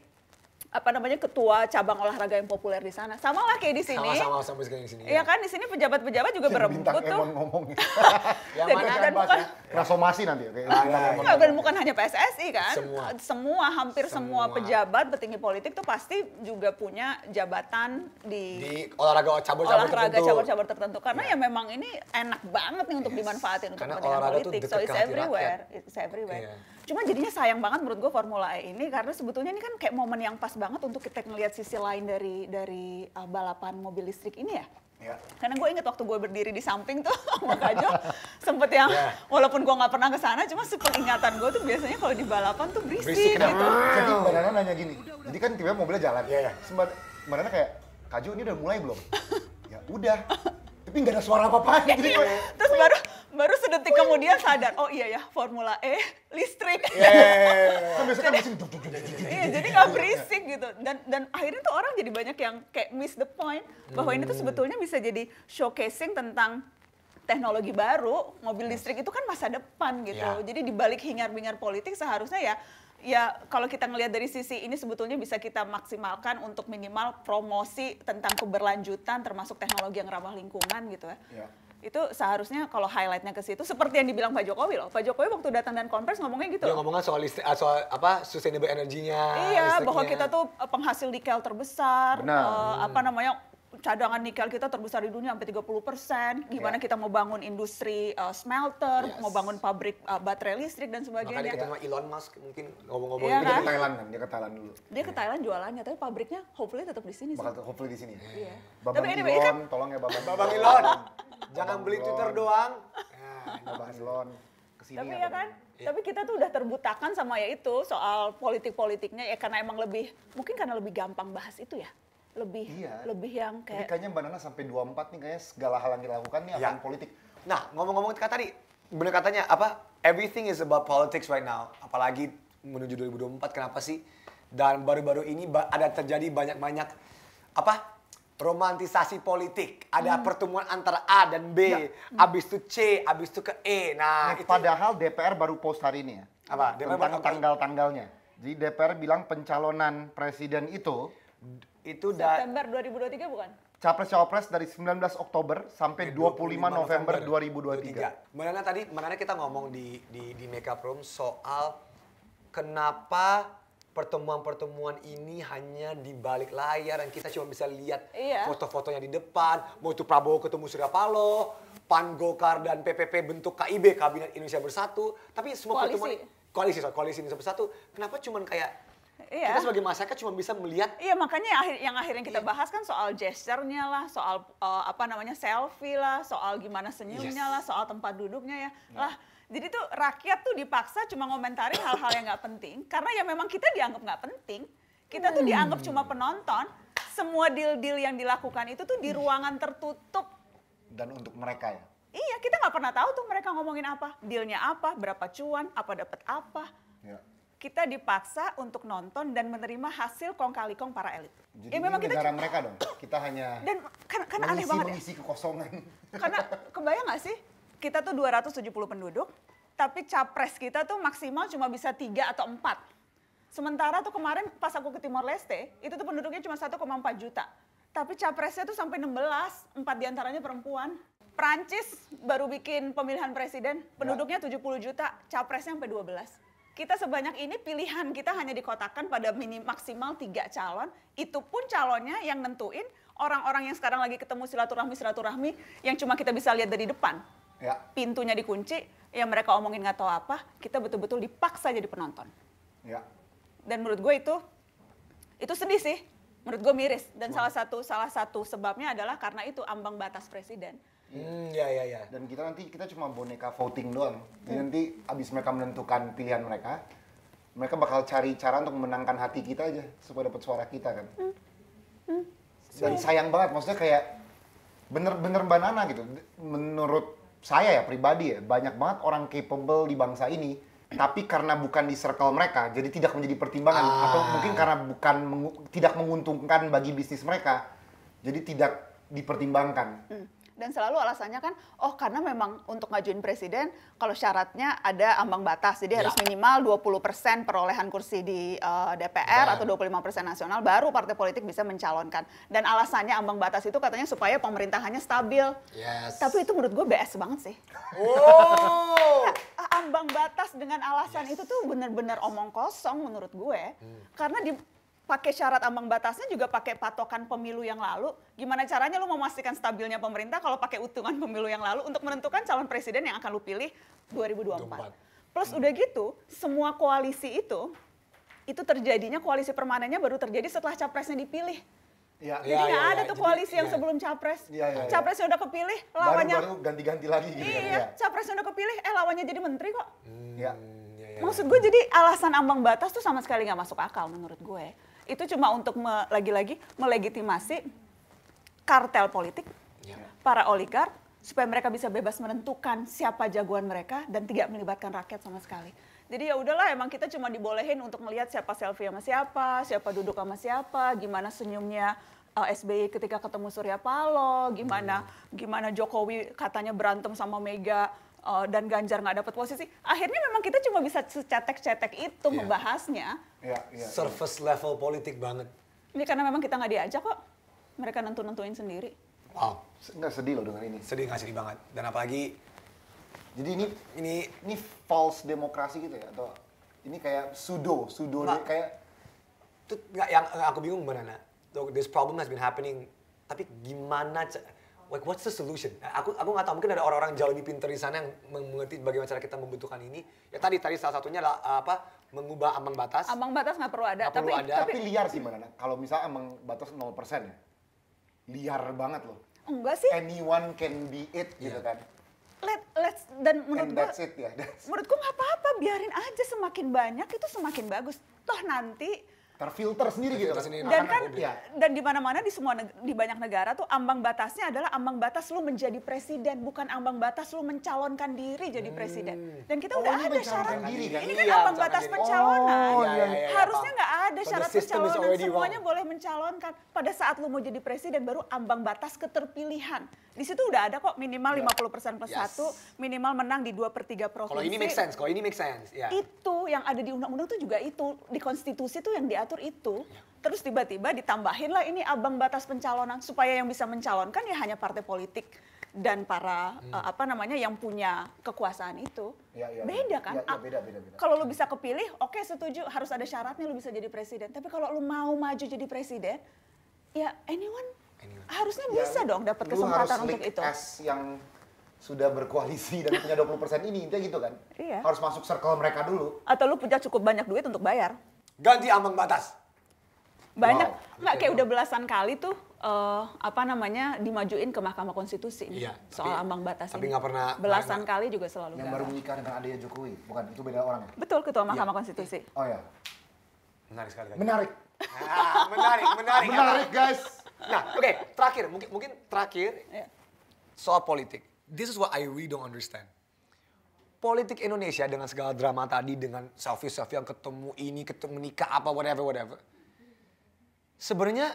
apa namanya ketua cabang olahraga yang populer di sana. Sama lah kayak di sini. Sama-sama sama sekarang di sini. Iya ya. kan di sini pejabat-pejabat juga berebut tuh. ngomong. yang dan, mana dan kan, bukan transformasi nanti kayak ah, ya, bukan hanya PSSI kan. Semua, hampir semua. pejabat petinggi politik tuh pasti juga punya jabatan di, di olahraga cabur-cabur tertentu. Olahraga cabur-cabur tertentu karena iya. ya. memang ini enak banget nih untuk dimanfaatin untuk karena kepentingan politik. so it's everywhere. Rakyat. It's everywhere. Cuma jadinya sayang banget menurut gue Formula E ini karena sebetulnya ini kan kayak momen yang pas banget untuk kita ngelihat sisi lain dari dari uh, balapan mobil listrik ini ya. Ya. Karena gue inget waktu gue berdiri di samping tuh sama Kajo, sempet yang ya. walaupun gue gak pernah kesana cuma seperingatan gue tuh biasanya kalau di balapan tuh berisik, berisik gitu. Jadi Mbak Nana nanya gini, udah, udah. jadi kan tiba-tiba mobilnya jalan. ya ya. Mbak Nana kayak, Kajo ini udah mulai belum? ya udah, tapi nggak ada suara apa-apa. Ya, iya. iya, iya. Terus baru baru sedetik kemudian sadar, oh iya ya Formula E listrik. Iya, kan biasanya kan jadi nggak berisik gitu. Dan dan akhirnya tuh orang jadi banyak yang kayak miss the point bahwa ini tuh hmm. sebetulnya bisa jadi showcasing tentang teknologi baru, mobil listrik itu kan masa depan gitu. Ya. Jadi dibalik hingar-bingar politik seharusnya ya ya kalau kita ngelihat dari sisi ini sebetulnya bisa kita maksimalkan untuk minimal promosi tentang keberlanjutan termasuk teknologi yang ramah lingkungan gitu ya. ya. Itu seharusnya kalau highlightnya ke situ seperti yang dibilang Pak Jokowi loh. Pak Jokowi waktu datang dan konvers ngomongnya gitu. Dia ngomongnya soal listrik, eh, soal apa sustainable energinya. Iya, listriknya. bahwa kita tuh eh, penghasil nikel terbesar, Benar. Uh, hmm. apa namanya cadangan nikel kita terbesar di dunia sampai 30 persen. Gimana yeah. kita mau bangun industri uh, smelter, yes. mau bangun pabrik uh, baterai listrik dan sebagainya. Makanya kita sama Elon Musk mungkin ngomong-ngomong yeah, gitu. kan? ke Thailand kan, dia ke Thailand dulu. Dia yeah. ke Thailand jualannya, tapi pabriknya hopefully tetap di sini. Bakal sih. hopefully di sini. Yeah. Babang tapi anyway, Elon, kan... tolong ya Babang. Babang Elon, jangan beli Twitter doang. Nah, ya, Babang Elon. Kesini tapi ya, ya kan, Ya. Tapi kita tuh udah terbutakan sama ya itu soal politik-politiknya ya karena emang lebih mungkin karena lebih gampang bahas itu ya lebih iya. lebih yang kayak Jadi kayaknya Mbak Nana sampai 24 nih kayaknya segala hal yang dilakukan nih ya. akan politik. Nah, ngomong-ngomong kata tadi, benar katanya apa? Everything is about politics right now. Apalagi menuju 2024 kenapa sih? Dan baru-baru ini ada terjadi banyak-banyak apa? romantisasi politik. Ada hmm. pertemuan antara A dan B, ya. abis itu C, abis itu ke E. Nah, nah itu... padahal DPR baru post hari ini ya. Apa? DPR tentang tanggal-tanggalnya. Jadi DPR bilang pencalonan presiden itu itu September 2023 bukan? Capres-capres dari 19 Oktober sampai 25, lima November 2023. tiga. tadi makanya kita ngomong di di di makeup room soal kenapa pertemuan-pertemuan ini hanya di balik layar dan kita cuma bisa lihat iya. foto-fotonya di depan. Mau itu Prabowo ketemu Surya Paloh, PAN Golkar dan PPP bentuk KIB Kabinet Indonesia Bersatu, tapi semua koalisi. pertemuan koalisi sorry, koalisi Indonesia Bersatu, kenapa cuma kayak Iya. Kita sebagai masyarakat cuma bisa melihat. Iya, makanya yang, akhir, yang akhirnya kita iya. bahas kan soal gesturnya lah, soal uh, apa namanya selfie lah, soal gimana senyumnya yes. lah, soal tempat duduknya ya. Nah. Lah, jadi tuh rakyat tuh dipaksa cuma komentarin hal-hal yang nggak penting, karena ya memang kita dianggap nggak penting. Kita tuh hmm. dianggap cuma hmm. penonton. Semua deal-deal yang dilakukan itu tuh di ruangan tertutup. Dan untuk mereka ya. Iya, kita nggak pernah tahu tuh mereka ngomongin apa, dealnya apa, berapa cuan, apa dapat apa. Ya kita dipaksa untuk nonton dan menerima hasil kong kali kong para elit. Jadi ya, memang kita negara mereka dong. Kita hanya dan kan, kan mengisi, aneh banget ya. mengisi ya. kekosongan. Karena kebayang gak sih kita tuh 270 penduduk, tapi capres kita tuh maksimal cuma bisa tiga atau empat. Sementara tuh kemarin pas aku ke Timor Leste, itu tuh penduduknya cuma 1,4 juta. Tapi capresnya tuh sampai 16, empat diantaranya perempuan. Prancis baru bikin pemilihan presiden, penduduknya 70 juta, capresnya sampai 12 kita sebanyak ini pilihan kita hanya dikotakan pada minimal maksimal tiga calon. Itu pun calonnya yang nentuin orang-orang yang sekarang lagi ketemu silaturahmi silaturahmi yang cuma kita bisa lihat dari depan. Ya. Pintunya dikunci, yang mereka omongin nggak tahu apa, kita betul-betul dipaksa jadi penonton. Ya. Dan menurut gue itu itu sedih sih. Menurut gue miris dan salah satu salah satu sebabnya adalah karena itu ambang batas presiden. Gitu. Hmm, ya ya ya. Dan kita nanti kita cuma boneka voting doang. Jadi nanti abis mereka menentukan pilihan mereka, mereka bakal cari cara untuk menangkan hati kita aja supaya dapat suara kita kan. Hmm. Hmm. Dan sayang banget, maksudnya kayak bener-bener banana gitu. Menurut saya ya pribadi ya, banyak banget orang capable di bangsa ini tapi karena bukan di circle mereka, jadi tidak menjadi pertimbangan ah. atau mungkin karena bukan mengu tidak menguntungkan bagi bisnis mereka, jadi tidak dipertimbangkan. Hmm dan selalu alasannya kan oh karena memang untuk ngajuin presiden kalau syaratnya ada ambang batas jadi ya. harus minimal 20% perolehan kursi di uh, eh, DPR ya. atau 25% nasional baru partai politik bisa mencalonkan dan alasannya ambang batas itu katanya supaya pemerintahannya stabil yes. tapi itu menurut gue BS banget sih oh. Ya, ambang batas dengan alasan yes. itu tuh bener-bener omong kosong menurut gue hmm. karena di pakai syarat ambang batasnya juga pakai patokan pemilu yang lalu. Gimana caranya lu memastikan stabilnya pemerintah kalau pakai utungan pemilu yang lalu untuk menentukan calon presiden yang akan lu pilih 2024. 24. Plus hmm. udah gitu, semua koalisi itu itu terjadinya koalisi permanennya baru terjadi setelah capresnya dipilih. Ya, Jadi ya, nggak ya, ya, ada ya, tuh koalisi jadi, yang ya. sebelum capres. Ya, ya, ya. Capresnya udah kepilih, lawannya baru, baru ganti-ganti lagi. Gitu kan, iya, ya. capresnya udah kepilih, eh lawannya jadi menteri kok. Ya. Hmm, ya. ya Maksud gue jadi alasan ambang batas tuh sama sekali nggak masuk akal menurut gue itu cuma untuk me, lagi-lagi melegitimasi kartel politik, ya. para oligark supaya mereka bisa bebas menentukan siapa jagoan mereka dan tidak melibatkan rakyat sama sekali. Jadi ya udahlah emang kita cuma dibolehin untuk melihat siapa selfie sama siapa, siapa duduk sama siapa, gimana senyumnya uh, eh, SBY ketika ketemu Surya Paloh, gimana hmm. gimana Jokowi katanya berantem sama Mega uh, dan Ganjar nggak dapat posisi, akhirnya memang kita cuma bisa cetek-cetek itu yeah. membahasnya. Yeah, yeah, Surface level politik banget. Ini karena memang kita nggak diajak kok, mereka nentu-nentuin sendiri. Wow, nggak sedih loh dengan ini. Sedih nggak sedih banget, dan apalagi jadi ini ini ini false demokrasi gitu ya atau ini kayak sudo, pseudo nggak, kayak itu nggak yang aku bingung mana. this problem has been happening tapi gimana like what's the solution? Nah, aku aku nggak tahu mungkin ada orang-orang jauh lebih pintar di sana yang mengerti bagaimana cara kita membutuhkan ini. Ya tadi tadi salah satunya adalah eh, apa? mengubah ambang batas. Ambang batas nggak perlu ada. Gak tapi, perlu ada. Tapi, tapi liar sih mana? Kalau misal ambang batas 0% ya, liar banget loh. Enggak sih. Anyone can be it yeah. gitu iya. kan. Let, let's dan menurut And that's gua, it, yeah. menurutku nggak apa-apa biarin aja semakin banyak itu semakin bagus. Toh nanti terfilter sendiri gitu. terfilter gitu sendiri. Nah, dan kan ya. dan di mana-mana di semua di banyak negara tuh ambang batasnya adalah ambang batas lu menjadi presiden bukan ambang batas lu mencalonkan diri jadi hmm. presiden dan kita oh, udah ada syarat diri, kan? ini kan iya, ambang batas diri. pencalonan oh, iya, iya, iya, iya harusnya nggak ada syarat pencalonan semuanya wrong. boleh mencalonkan pada saat lu mau jadi presiden baru ambang batas keterpilihan di situ udah ada kok minimal yeah. 50% plus yes. minimal menang di 2 per 3 provinsi kalau ini make sense kalau ini make sense yeah. itu yang ada di undang-undang tuh juga itu di konstitusi tuh yang di diatur itu, terus tiba-tiba ditambahin lah ini abang batas pencalonan supaya yang bisa mencalonkan ya hanya partai politik dan para hmm. uh, apa namanya yang punya kekuasaan itu ya, ya, beda ya. kan? Ya, ya, ah, Kalau lu bisa kepilih, oke okay, setuju harus ada syaratnya lu bisa jadi presiden. Tapi kalau lu mau maju jadi presiden, ya anyone, anyone. harusnya ya, bisa dong dapat kesempatan harus untuk itu. S yang sudah berkoalisi dan punya 20% ini intinya gitu kan? Iya. Harus masuk circle mereka dulu. Atau lu punya cukup banyak duit untuk bayar ganti ambang batas. Banyak, wow. kayak udah belasan kali tuh uh, apa namanya dimajuin ke Mahkamah Konstitusi iya, soal tapi, ambang batas tapi ini. pernah belasan gak, kali juga selalu. Yang baru menikah dengan adanya Jokowi, bukan itu beda orang. Ya? Betul ketua iya. Mahkamah iya. Konstitusi. Oh ya. Menarik sekali. Tadi. Menarik. Nah, menarik, menarik. menarik guys. Nah, oke, okay, terakhir mungkin mungkin terakhir yeah. soal politik. This is what I really don't understand politik Indonesia dengan segala drama tadi, dengan selfie-selfie yang ketemu ini, ketemu nikah apa, whatever, whatever. Sebenarnya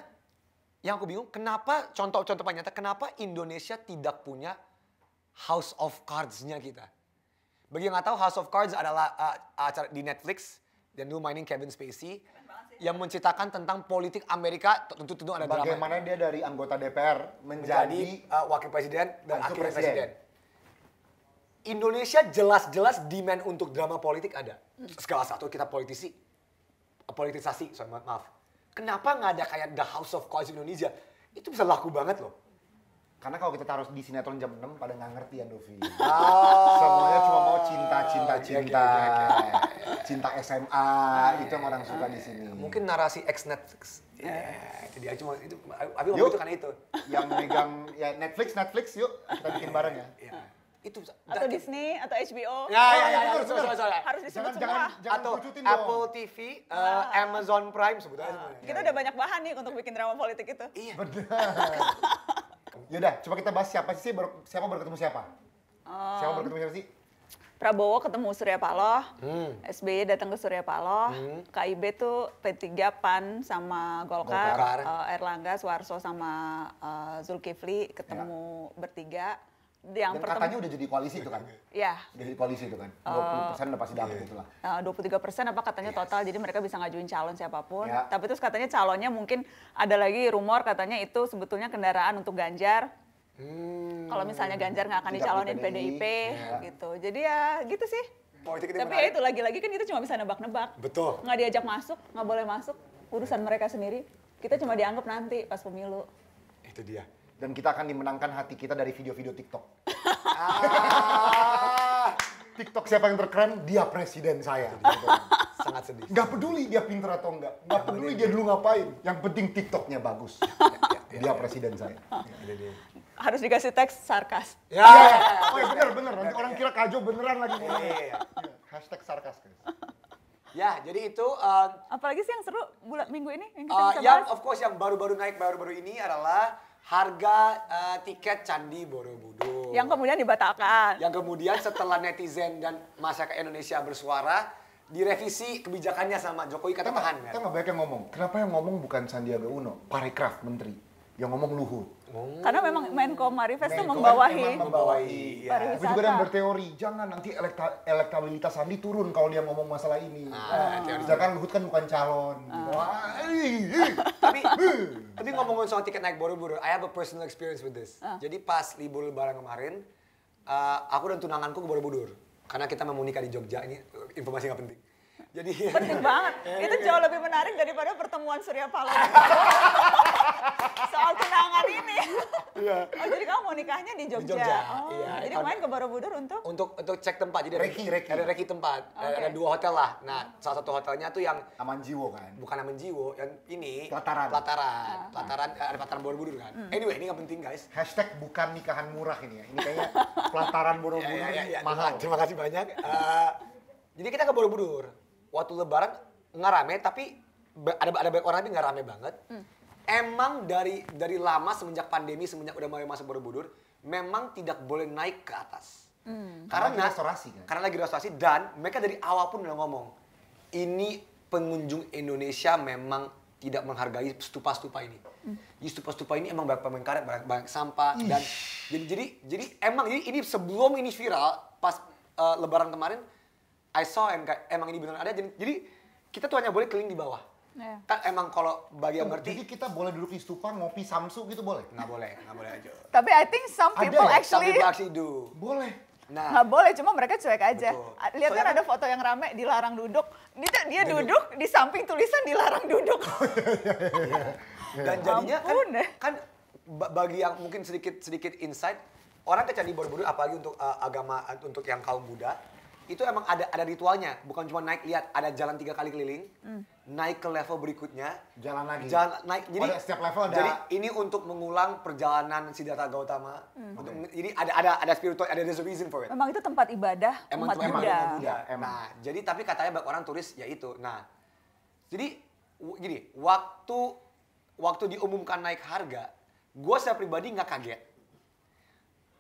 yang aku bingung, kenapa contoh-contoh nyata, kenapa Indonesia tidak punya House of Cards-nya kita? Bagi yang nggak tahu, House of Cards adalah uh, acara di Netflix dan dulu mainin Kevin Spacey yang menceritakan tentang politik Amerika tentu tentu ada Bagaimana drama. dia dari anggota DPR menjadi, menjadi uh, wakil presiden dan wakil presiden. presiden. Indonesia jelas-jelas demand untuk drama politik ada. Segala satu kita politisi, politisasi, sorry maaf. Kenapa nggak ada kayak The House of Cards Indonesia? Itu bisa laku banget loh. Karena kalau kita taruh di sinetron jam 6 pada nggak ngerti ya Dovi. Oh. Semuanya cuma mau cinta, cinta, cinta. Okay, okay, okay. Cinta SMA, yeah, itu yang orang suka yeah. di sini. Mungkin narasi ex Netflix. Yeah. yeah. Jadi cuma itu, tapi waktu itu karena itu. Yang megang ya Netflix, Netflix yuk kita bikin bareng ya. Yeah itu atau gak, Disney atau HBO ya ya ya, harus disebut semua harus disebut semua atau Apple dong. TV uh, Amazon Prime sebetulnya ah. nah. kita ya, udah ya. banyak bahan nih untuk bikin drama politik itu iya benar yaudah coba kita bahas siapa sih baru, siapa baru ketemu siapa um, siapa bertemu siapa sih Prabowo ketemu Surya Paloh, hmm. SBY datang ke Surya Paloh, hmm. KIB tuh P3 PAN sama Golkar, Golkar. Uh, Erlangga, Suarso sama uh, Zulkifli ketemu ya. bertiga yang Dan katanya udah jadi koalisi itu kan? Iya. Yeah. jadi koalisi itu kan? Oh. dua puluh persen udah pasti dapat yeah. itu lah. Nah, dua puluh tiga persen apa katanya yes. total, jadi mereka bisa ngajuin calon siapapun. Yeah. Tapi terus katanya calonnya mungkin ada lagi rumor katanya itu sebetulnya kendaraan untuk Ganjar. Hmm. Kalau misalnya Ganjar nggak akan dicalonin PDIP, PDIP yeah. gitu. Jadi ya gitu sih. Politik Tapi ya itu lagi-lagi kan kita cuma bisa nebak-nebak. Betul. Nggak diajak masuk, nggak boleh masuk. Urusan mereka sendiri. Kita cuma dianggap nanti pas pemilu. Itu dia dan kita akan dimenangkan hati kita dari video-video TikTok. ah, TikTok siapa yang terkeren? Dia presiden saya. Sangat sedih. Gak peduli dia pinter atau enggak. Gak peduli dia dulu ngapain. Yang penting TikToknya bagus. Ya, ya, ya, dia presiden saya. Harus dikasih teks sarkas. Ya, oh ya bener bener. Nanti orang kira kajo beneran lagi. Iya, iya, iya. Hashtag sarkas guys. Ya, jadi itu. Uh, Apalagi sih yang seru bulan minggu ini yang kita uh, bisa bahas. Yang of course yang baru-baru naik baru-baru ini adalah harga uh, tiket Candi Borobudur. Yang kemudian dibatalkan. Yang kemudian setelah netizen dan masyarakat Indonesia bersuara, direvisi kebijakannya sama Jokowi kata tahan. Kan? Kita nggak banyak yang ngomong. Kenapa yang ngomong bukan Sandiaga Uno, Parekraf Menteri? yang ngomong Luhut. Oh. Karena memang Menko Marifest itu membawahi, membawahi ya. Tapi juga yang berteori, jangan nanti elekta, elektabilitas Sandi turun kalau dia ngomong masalah ini. Ah, nah, kan Luhut kan bukan calon. Ah. Wah, eh, eh. tapi, eh. tapi ngomongin soal tiket naik buru-buru, I have a personal experience with this. Ah. Jadi pas libur lebaran kemarin, uh, aku dan tunanganku ke Borobudur. Karena kita mau nikah di Jogja, ini informasi nggak penting. Jadi penting banget. Itu jauh lebih menarik daripada pertemuan Surya Paloh. soal kenangan ini. Iya. Oh jadi kamu mau nikahnya di Jogja. Di Jogja. Oh, iya. Jadi kan. kemarin ke Borobudur untuk untuk untuk cek tempat. Jadi reki reki. Ada reki tempat. Okay. Ada dua hotel lah. Nah, salah satu hotelnya tuh yang Aman Jiwo kan. Bukan Aman Jiwo, yang ini Pelataran. Pelataran. Ah. Pelataran eh, ada Pelataran Borobudur kan. Hmm. Anyway, ini nggak penting guys. Hashtag bukan nikahan murah ini ya. Ini kayaknya Pelataran Borobudur ya, ya, ya, ya. mahal. Terima kasih banyak. Uh, jadi kita ke Borobudur. Waktu lebaran nggak rame tapi ada ada banyak orang tapi nggak rame banget. Hmm emang dari dari lama semenjak pandemi semenjak udah mulai baru Borobudur memang tidak boleh naik ke atas. Hmm. Karena, karena restorasi kan? Karena lagi restorasi dan mereka dari awal pun udah ngomong ini pengunjung Indonesia memang tidak menghargai stupa-stupa ini. Hmm. Jadi stupa-stupa ini emang banyak pemain karet, banyak, banyak sampah Ish. dan jadi jadi jadi emang jadi ini sebelum ini viral pas uh, lebaran kemarin I saw and emang ini benar ada jadi, kita tuh hanya boleh keliling di bawah. Kan emang kalau bagi yang oh, ngerti. Jadi kita boleh duduk di stupa ngopi samsu gitu boleh? Nggak boleh, nggak boleh aja. Tapi I think some people ya? actually. Some people actually do. Boleh. Nah, nggak boleh, cuma mereka cuek aja. lihatnya Lihat kan ada kan- foto yang rame dilarang duduk. Dia, dia duduk, di samping tulisan dilarang duduk. Oh, iya, iya, Dan jadinya kan, kan bagi yang mungkin sedikit sedikit insight, orang kecanduan borobudur apalagi untuk uh, agama eh, untuk yang kaum Buddha, itu emang ada ada ritualnya, bukan cuma naik lihat, ada jalan tiga kali keliling, hmm. naik ke level berikutnya, jalan lagi, jalan naik. Jadi oh, ya, setiap level ada. Jadi ini untuk mengulang perjalanan Siddhartha Gautama. Hmm. Untuk, okay. Jadi ada ada ada spiritual, ada there's a reason for it. Memang itu tempat ibadah emang umat Buddha. Iya, nah, emang, emang Emang. Nah, jadi tapi katanya banyak orang turis ya itu. Nah, jadi gini, waktu waktu diumumkan naik harga, gue secara pribadi nggak kaget.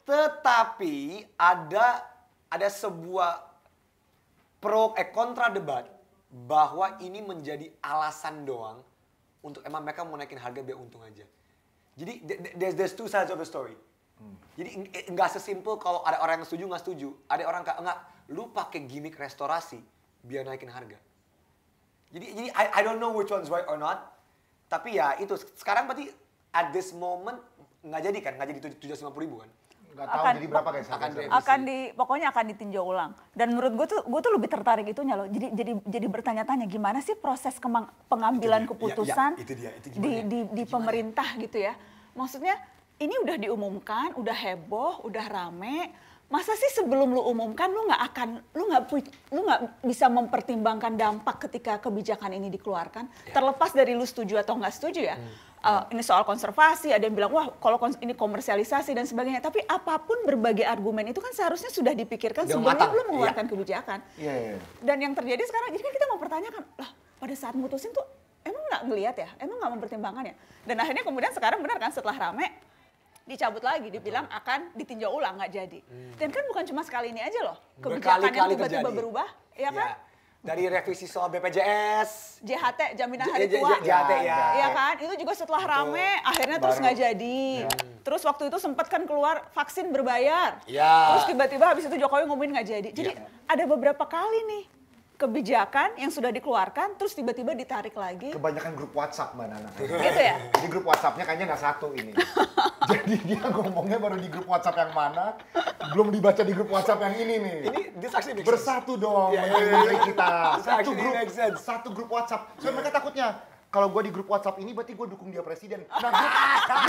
Tetapi ada ada sebuah pro eh kontra debat bahwa ini menjadi alasan doang untuk emang mereka mau naikin harga biar untung aja. Jadi there's, there's two sides of the story. Hmm. Jadi eh, nggak sesimpel kalau ada orang yang setuju nggak setuju, ada orang kayak nggak lu pakai gimmick restorasi biar naikin harga. Jadi jadi I, I don't know which one's right or not. Tapi ya itu sekarang berarti at this moment nggak jadi kan, nggak jadi tujuh ratus lima puluh ribu kan? Gak tahu akan, jadi berapa guys akan, direvisi. akan di pokoknya akan ditinjau ulang. Dan menurut gue tuh gue tuh lebih tertarik itunya loh. Jadi jadi jadi bertanya-tanya gimana sih proses kemang, pengambilan itu dia, keputusan ya, ya, itu dia, itu di di, di pemerintah gitu ya. Maksudnya ini udah diumumkan, udah heboh, udah rame. Masa sih sebelum lu umumkan lu nggak akan lu nggak lu nggak bisa mempertimbangkan dampak ketika kebijakan ini dikeluarkan ya. terlepas dari lu setuju atau nggak setuju ya. Hmm uh, ini soal konservasi, ada yang bilang wah kalau ini komersialisasi dan sebagainya. Tapi apapun berbagai argumen itu kan seharusnya sudah dipikirkan Dia sebelum belum iya. mengeluarkan ya. kebijakan. Ya, ya. Dan yang terjadi sekarang, jadi kan kita mempertanyakan lah pada saat mutusin tuh emang nggak ngelihat ya, emang nggak mempertimbangkan ya. Dan akhirnya kemudian sekarang benar kan setelah rame dicabut lagi, dibilang akan ditinjau ulang nggak jadi. Hmm. Dan kan bukan cuma sekali ini aja loh kebijakan yang tiba-tiba berubah, ya iya. kan? dari revisi soal BPJS, JHT jaminan hari tua, J, JHT ya, iya kan? Itu juga setelah Betul. rame, akhirnya Baru. terus nggak jadi. Ya. Terus waktu itu sempat kan keluar vaksin berbayar, ya. terus tiba-tiba habis itu Jokowi ngomongin nggak jadi. Jadi ya. ada beberapa kali nih kebijakan yang sudah dikeluarkan terus tiba-tiba ditarik lagi. Kebanyakan grup WhatsApp mbak Nana. Gitu ya. di grup WhatsAppnya kayaknya nggak satu ini. Jadi dia ngomongnya baru di grup WhatsApp yang mana, belum dibaca di grup WhatsApp yang ini nih. Ini this actually Bersatu dong yeah, iya, yeah, yeah. kita. Satu grup, satu grup WhatsApp. Soalnya mereka takutnya kalau gue di grup WhatsApp ini berarti gue dukung dia presiden. Nah, grup,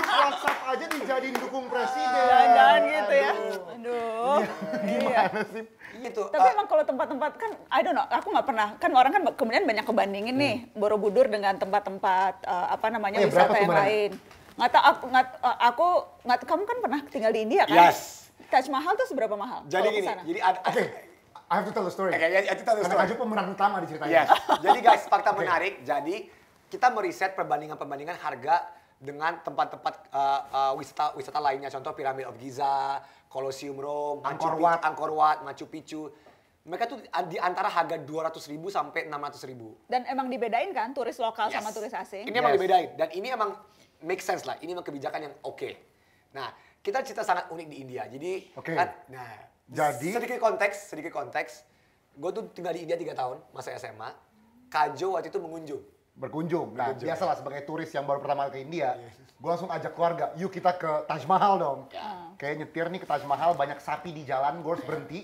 grup WhatsApp aja dijadiin dukung presiden. Jangan-jangan gitu ya. Aduh. Ya, gimana iya. sih? Gitu. Tapi uh, emang kalau tempat-tempat kan, I don't know, aku nggak pernah. Kan orang kan kemudian banyak kebandingin hmm. nih Borobudur dengan tempat-tempat uh, apa namanya ya, wisata yang lain. Nggak tahu aku nggak eh, aku nggak kamu kan pernah tinggal di India kan? Yes. Taj Mahal tuh seberapa mahal? Jadi gini, kesana? jadi ada, okay. I have to tell the story. Okay, I have to tell story. Karena Aju pemeran utama di ceritanya. Yes. jadi guys, fakta okay. menarik. Jadi kita meriset perbandingan-perbandingan harga dengan tempat-tempat uh, uh, wisata wisata lainnya contoh Pyramid of Giza, Colosseum Rome, Angkor Wat, Angkor Wat, Machu Picchu. Mereka tuh di antara harga 200.000 ribu sampai 600.000. ribu. Dan emang dibedain kan turis lokal yes. sama turis asing? Ini yes. emang dibedain dan ini emang make sense lah. Ini emang kebijakan yang oke. Okay. Nah, kita cerita sangat unik di India. Jadi okay. kan, nah jadi sedikit konteks, sedikit konteks. Gue tuh tinggal di India tiga tahun masa SMA. Kajo waktu itu mengunjung berkunjung. Nah, berkunjung, biasalah sebagai turis yang baru pertama kali ke India, yeah. Iya, iya. gue langsung ajak keluarga, yuk kita ke Taj Mahal dong. Yeah. Kayak nyetir nih ke Taj Mahal, banyak sapi di jalan, gue harus berhenti.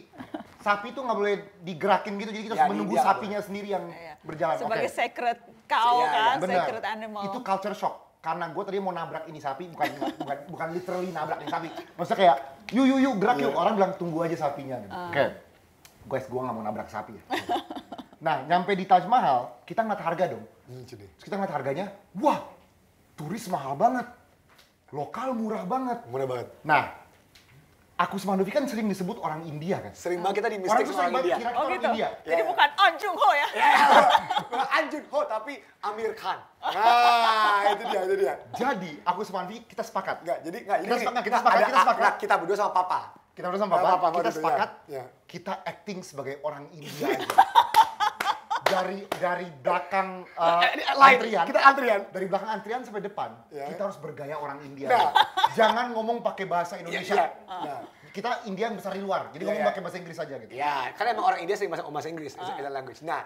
Sapi tuh nggak boleh digerakin gitu, jadi kita ya, harus menunggu India, sapinya boleh. sendiri yang yeah. Iya. berjalan. Sebagai okay. secret cow yeah, kan, ya. sacred animal. Itu culture shock. Karena gue tadi mau nabrak ini sapi, bukan bukan, bukan literally nabrak ini sapi. Maksudnya kayak, yuk yuk yuk gerak yeah. Orang bilang tunggu aja sapinya. Uh. Oke. Okay. Guys, gue gak mau nabrak sapi ya. Nah, nyampe di Taj Mahal, kita ngeliat harga dong. Hmm, Terus kita ngeliat harganya, wah, turis mahal banget. Lokal murah banget. Murah banget. Nah, Aku Mandovi kan sering disebut orang India kan. Sering banget kita di mistik orang, orang India. Kira -kira oh orang gitu. India. Jadi yeah. bukan Anjung Ho ya. Yeah. An Anjung Ho tapi Amir Khan. Nah, itu dia, itu dia. Jadi, aku sama kita sepakat. Enggak, jadi enggak Kita sepakat, kita sepakat, kita sepakat. Nah, kita berdua sama papa. Kita berdua sama papa. Nah, papa kita sepakat. Ya. Kita acting sebagai orang India aja dari dari belakang uh, antrian. Kita antrian. Dari belakang antrian sampai depan, yeah. kita harus bergaya orang India. Nah. Jangan ngomong pakai bahasa ya, Indonesia. Yeah, yeah. Nah. Kita India besar di luar, jadi yeah, ngomong yeah. pakai bahasa Inggris aja gitu. Ya, yeah. karena emang orang India sering bahasa bahasa Inggris, uh. language. Nah,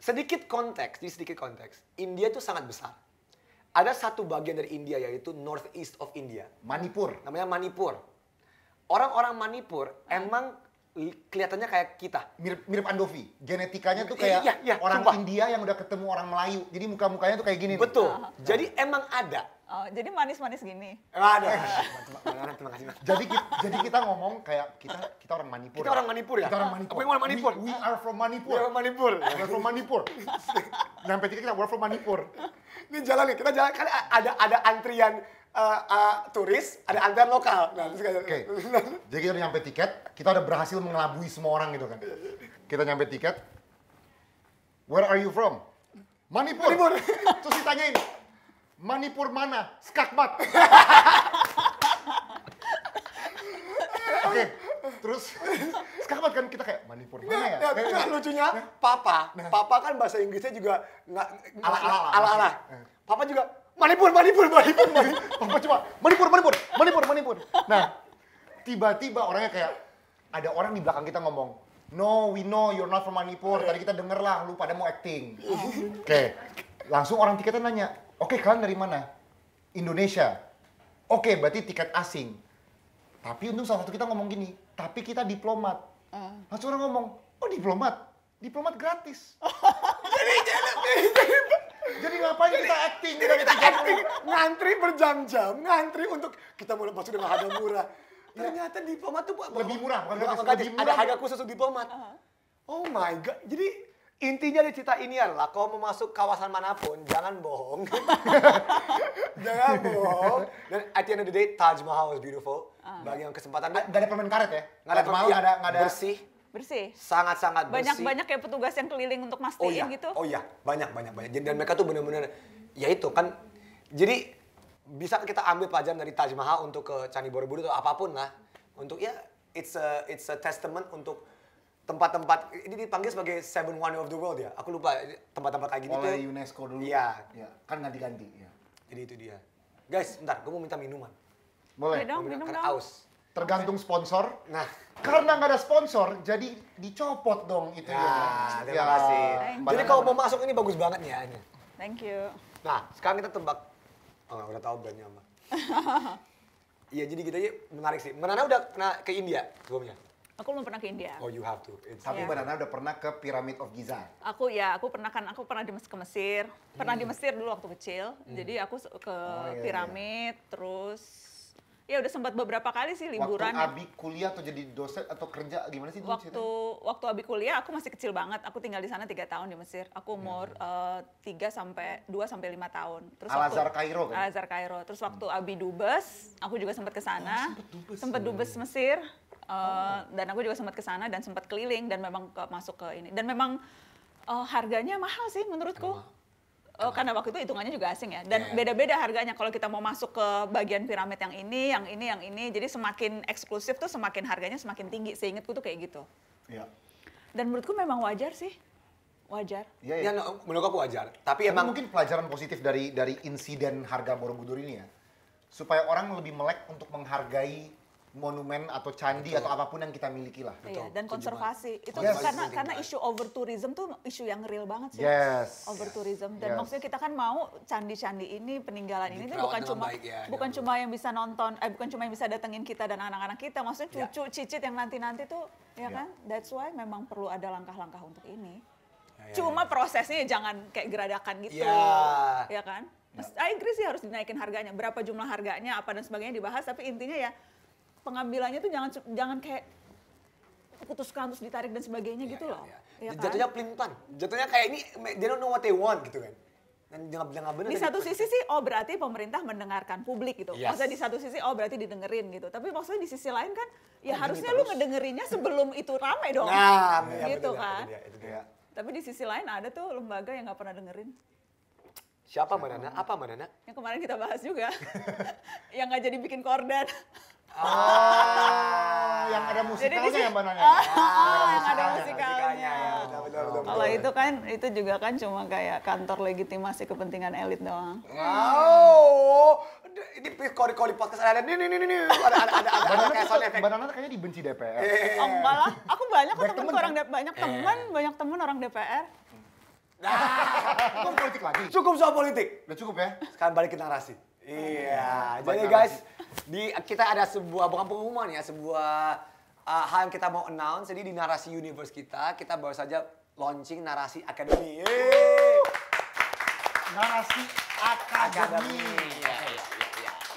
sedikit konteks, di sedikit konteks. India itu sangat besar. Ada satu bagian dari India yaitu northeast of India. Manipur. Namanya Manipur. Orang-orang Manipur ah. emang kelihatannya kayak kita. Mirip mirip Andovi. Genetikanya tuh iya, kayak iya, iya, orang sumpah. India yang udah ketemu orang Melayu. Jadi muka-mukanya tuh kayak gini Betul. Nih. Nah. Jadi emang ada. Oh, jadi manis-manis gini. Ada. terima kasih. Jadi kita, jadi kita ngomong kayak kita kita orang Manipur. Kita orang Manipur ya. Kita orang Manipur. We, orang Manipur. We, we are from Manipur. We are from Manipur. We are from Manipur. Sampai tiga kita we are from Manipur. Ini jalan nih, ya, kita jalan kan ada ada antrian uh, uh, turis, ada antrian lokal. Nah, gitu. Oke. Okay. Jadi kita udah nyampe tiket, kita udah berhasil mengelabui semua orang gitu kan. Kita nyampe tiket. Where are you from? Manipur. Manipur. Terus ditanyain, Manipur mana? Skakmat. terus sekarang kan kita kayak Manipur for nah, ya. Nah, nah, gitu. nah, lucunya papa, nah. papa kan bahasa Inggrisnya juga nggak ala-ala. ala, eh. Papa juga Manipur, Manipur, Manipur, Manipur. Papa cuma Manipur, Manipur, Manipur, Manipur. Nah, tiba-tiba orangnya kayak ada orang di belakang kita ngomong, No, we know you're not from Manipur. Tadi kita denger lah, lu pada mau acting. Oke, okay. langsung orang tiketnya nanya, Oke, okay, kalian dari mana? Indonesia. Oke, okay, berarti tiket asing. Tapi untung salah satu kita ngomong gini, tapi kita diplomat. Uh. Langsung orang ngomong, oh diplomat, diplomat gratis. jadi, jadi, jadi, ngapain jadi, kita acting? Jadi kita acting, ngantri berjam-jam, ngantri untuk kita mulai masuk dengan harga murah. Iya. Ternyata diplomat tuh lebih murah, bukan iya, lebih, lebih murah. Ada harga khusus untuk diplomat. Uh. Oh my god, jadi intinya di cerita ini adalah kau mau masuk kawasan manapun jangan bohong jangan bohong dan at the end of the day Taj Mahal is beautiful Ah. Bagi yang kesempatan Gak ada pemain karet ya? Gak ada pemain, gak ada, gak ada. Bersih. Bersih. Sangat-sangat bersih. Banyak-banyak ya petugas yang keliling untuk oh mastiin oh, iya. gitu. Oh iya, banyak-banyak. banyak. dan mereka tuh bener-bener, ya itu kan. Jadi bisa kita ambil pelajaran dari Taj Mahal untuk ke Candi Borobudur atau apapun lah. Untuk ya, it's a, it's a testament untuk tempat-tempat ini dipanggil sebagai Seven Wonder of the World ya. Aku lupa tempat-tempat kayak gini gitu Oleh tuh. UNESCO dulu. Iya. Ya, kan ganti-ganti. Ya. Jadi itu dia. Guys, bentar, gue mau minta minuman. Boleh. Minum, minum dong. Aus. Tergantung sponsor. Nah, karena nggak ada sponsor, jadi dicopot dong itu ya. ya. Terima kasih. Ya. Jadi kalau mau masuk ini bagus banget ya. Thank you. Nah, sekarang kita tembak Oh, udah tahu brandnya apa. Iya, jadi kita gitu menarik sih. Menana udah pernah ke India sebelumnya? Aku belum pernah ke India. Oh, you have to. It's... Tapi yeah. Iya. Banana udah pernah ke Pyramid of Giza. Aku ya, aku pernah kan, aku pernah di mes ke Mesir. Pernah hmm. di Mesir dulu waktu kecil. Hmm. Jadi aku ke oh, iya, piramid, iya. terus ya udah sempat beberapa kali sih liburan. Waktu abi kuliah atau jadi dosen atau kerja gimana sih? Waktu ceritanya? waktu abi kuliah aku masih kecil banget. Aku tinggal di sana tiga tahun di Mesir. Aku hmm. umur eh, tiga hmm. uh, sampai dua sampai lima tahun. Terus Al Azhar Kairo kan? Al Azhar Kairo. Terus waktu hmm. abi dubes, aku juga sempat ke sana. Oh, sempat dubes. dubes Mesir. Uh, oh. Dan aku juga sempat ke sana dan sempat keliling dan memang ke, masuk ke ini. Dan memang uh, harganya mahal sih menurutku. Oh Oh, gitu. karena waktu itu hitungannya juga asing ya. Dan iya. beda-beda yeah. harganya kalau kita mau masuk ke bagian piramid yang ini, yang ini, yang ini. Jadi semakin eksklusif tuh semakin harganya semakin tinggi. Seingatku tuh kayak gitu. Iya. Yeah. Dan menurutku memang wajar sih. Wajar. Iya, yeah, yeah. menurut aku wajar. Tapi, Tapi emang mungkin pelajaran positif dari dari insiden harga Borobudur ini ya. Supaya orang lebih melek untuk menghargai monumen atau candi Betul. atau apapun yang kita miliki lah. Iya, dan konservasi. Itu yes. karena karena isu over tourism tuh isu yang real banget sih. Yes. Over tourism dan yes. maksudnya kita kan mau candi-candi ini peninggalan ini tuh bukan cuma ya, ya, bukan ya. cuma yang bisa nonton eh bukan cuma yang bisa datengin kita dan anak-anak kita, maksudnya ya. cucu yeah. cicit yang nanti-nanti tuh ya yeah. kan? That's why memang perlu ada langkah-langkah untuk ini. Ya, ya cuma prosesnya jangan kayak geradakan gitu. Ya kan? Mas, I agree sih harus dinaikin harganya. Berapa jumlah harganya, apa dan sebagainya dibahas. Tapi intinya ya pengambilannya tuh jangan jangan kayak putuskan terus ditarik dan sebagainya yeah, gitu yeah, loh. Ya. Ya, kan? Jatuhnya pelin Jatuhnya kayak ini they don't know what they want gitu kan. Dan jangan, jangan bener, di satu sisi sih oh berarti pemerintah mendengarkan publik gitu. Yes. Maksudnya di satu sisi oh berarti didengerin gitu. Tapi maksudnya di sisi lain kan ya oh, harusnya gitu lu ngedengerinnya sebelum itu ramai dong. Nah, iya, gitu ya, betul, kan. Ya, itu dia, Tapi di sisi lain ada tuh lembaga yang nggak pernah dengerin. Siapa Mbak Nana? Apa Mbak Nana? Yang kemarin kita bahas juga. yang nggak jadi bikin korden. Ah, yang ada musikalnya jadi, ya Mbak Nana? Ah, yang ada musikalnya. Ya, ah, kalau itu kan, itu juga kan cuma kayak kantor legitimasi kepentingan elit doang. Wow, ini kori kori podcast ada nih nih nih ada ada ada ada kayak soalnya kayak banana kayaknya dibenci DPR. Eh. Oh enggak aku banyak kok kan? eh. temen orang banyak teman, banyak teman orang DPR. Nah, politik lagi. Cukup soal politik. Udah cukup ya. Sekarang balik ke narasi. Iya. iya. Jadi guys, di kita ada sebuah bukan pengumuman ya, sebuah ah, hal yang kita mau announce. Jadi di narasi universe kita, kita baru saja launching narasi akademi. Yeay. Narasi akademi. Iya, iya,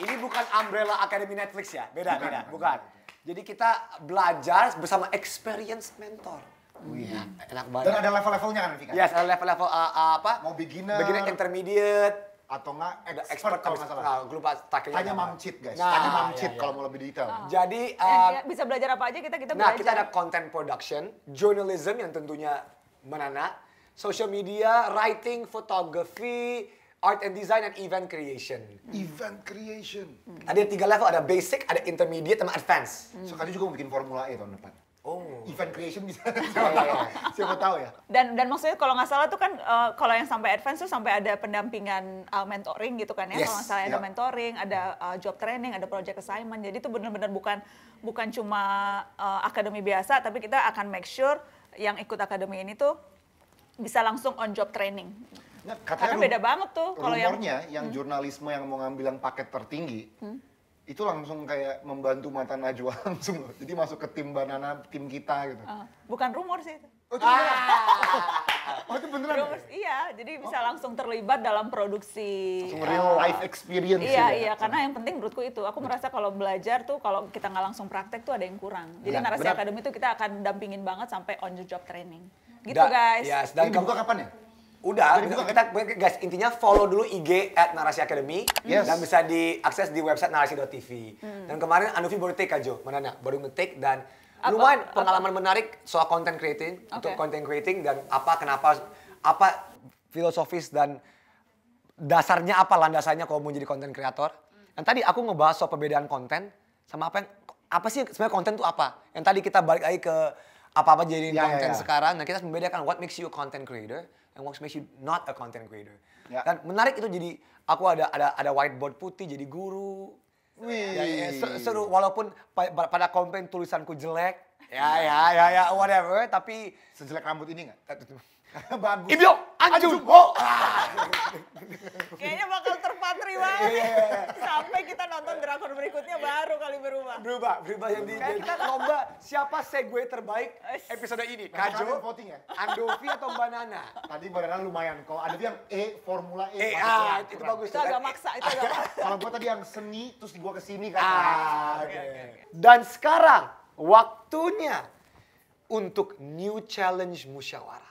Ini bukan umbrella akademi Netflix ya, beda beda, bukan. Jadi kita belajar bersama experience mentor. Wih. Iya. enak banget. Dan ada level-levelnya kan Ya, Yes, ada level-level uh, uh, apa? Mau beginner, beginner intermediate, atau enggak expert, expert kalau nggak salah. Nah, gue lupa tanya Tanya Mamcit guys, nah, tanya iya, Mamcit iya, iya. kalau mau lebih detail. Oh. Jadi eh, uh, ya, bisa belajar apa aja kita kita nah, belajar. Nah kita ada content production, journalism yang tentunya menana, social media, writing, photography, art and design and event creation. Event creation. Hmm. Ada tiga level, ada basic, ada intermediate, sama advance. Hmm. Sekali so, juga mau bikin formula E tahun depan. Oh. Event creation bisa. siapa tahu ya. Siapa tahu ya. Dan dan maksudnya kalau nggak salah tuh kan uh, kalau yang sampai advance tuh sampai ada pendampingan uh, mentoring gitu kan ya. Yes. Kalau nggak salah yeah. ada iya. mentoring, ada uh, job training, ada project assignment. Jadi itu benar-benar bukan bukan cuma uh, akademi biasa, tapi kita akan make sure yang ikut akademi ini tuh bisa langsung on job training. Nah, katanya Karena beda banget tuh kalau yang yang hmm. jurnalisme yang mau ngambil yang paket tertinggi. Hmm itu langsung kayak membantu mata Najwa langsung loh. Jadi masuk ke tim banana tim kita gitu. Uh, bukan rumor sih itu. Oh, itu ah. oh, itu beneran. Ya? Rumors, ya? Iya, jadi bisa oh. langsung terlibat dalam produksi. Langsung eh, real uh, life experience. Iya, gitu ya. iya, karena iya. yang penting menurutku itu. Aku merasa kalau belajar tuh kalau kita nggak langsung praktek tuh ada yang kurang. Jadi ya, narasi akademi itu kita akan dampingin banget sampai on the job training. Gitu da, guys. Ya, dan Ini dibuka kapan ya? Udah, kita, guys intinya follow dulu IG at Narasi Academy yes. dan bisa diakses di website narasi.tv. Hmm. Dan kemarin Anufi baru take aja, mana nak? Baru take dan apa, lumayan pengalaman menarik soal content creating, okay. untuk content creating dan apa kenapa apa filosofis dan dasarnya apa landasannya kalau mau jadi content creator. Hmm. Dan tadi aku ngebahas soal perbedaan konten sama apa yang apa sih sebenarnya konten itu apa? Yang tadi kita balik lagi ke apa-apa jadi ya, ya, konten konten ya, ya. sekarang. Nah, kita membedakan what makes you content creator and what makes you not a content creator. Yeah. Dan menarik itu jadi aku ada ada ada whiteboard putih jadi guru. Wih. Ya, ya, ya seru walaupun pa, pada komplain tulisanku jelek. Ya ya ya ya whatever tapi sejelek rambut ini nggak? Bagus. Ibyo, anjung. Oh. Kayaknya bakal terpatri banget. Iya. Sampai kita nonton drakor berikutnya iya. baru kali berubah. Berubah, berubah yang di kan kita lomba siapa segue terbaik episode ini. Kajo, voting ya? Andovi atau Banana. Tadi Mbak lumayan. Kalau ada yang E, Formula E. E, ah, itu, bagus. Itu agak maksa, itu agak maksa. Kalau gue tadi yang seni, terus gue kesini kan. Ah, okay, okay. Dan sekarang waktunya untuk new challenge musyawarah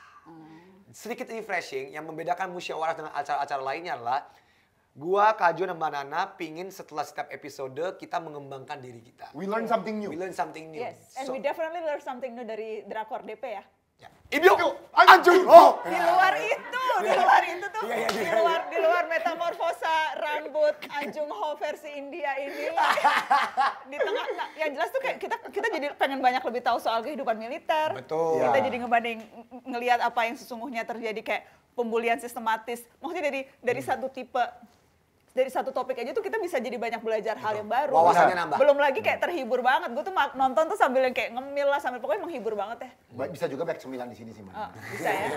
sedikit refreshing yang membedakan musyawarah dengan acara-acara lainnya adalah Gua, Kajo, dan Nana pingin setelah setiap episode kita mengembangkan diri kita. We learn something new. We learn something new. Yes, and so, we definitely learn something new dari Drakor DP ya. Ibyo, Anjung, oh. oh. Di luar itu, di iya, iya. luar itu tuh, iya, iya, iya. di iya. luar di luar metamorfosa rambut Anjung Ho versi India ini. di tengah nah, yang jelas tuh kayak kita kita jadi pengen banyak lebih tahu soal kehidupan militer. Betul. Kita jadi ngebanding ngelihat apa yang sesungguhnya terjadi kayak pembulian sistematis. Maksudnya dari dari hmm. satu tipe dari satu topik aja tuh kita bisa jadi banyak belajar hal gitu. yang baru. Wawasannya nambah. Belum lagi kayak hmm. terhibur banget. Gue tuh nonton tuh sambil yang kayak ngemil lah, sambil pokoknya menghibur banget ya. Bisa juga banyak cemilan di sini sih, Man. Oh, bisa ya?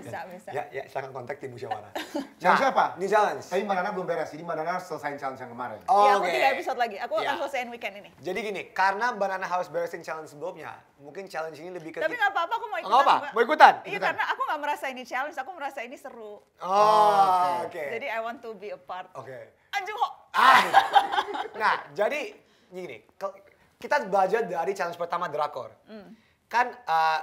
bisa, bisa. Ya, ya silahkan kontak tim musyawarah. Nah, challenge nah, siapa? New Challenge. Tapi Mbak belum beres, jadi Mbak Nana selesain challenge yang kemarin. Oh, ya, aku okay. tiga episode lagi. Aku ya. akan selesaiin weekend ini. Jadi gini, karena Mbak Nana harus beresin challenge sebelumnya, mungkin challenge ini lebih ke Tapi nggak apa-apa aku mau ikutan. apa, mau ikutan. Iya karena aku nggak merasa ini challenge, aku merasa ini seru. Oh, oh oke. Okay. Jadi I want to be a part. Oke. Okay. Anjung kok. Ah. nah, jadi gini, kita belajar dari challenge pertama drakor. Mm. Kan uh,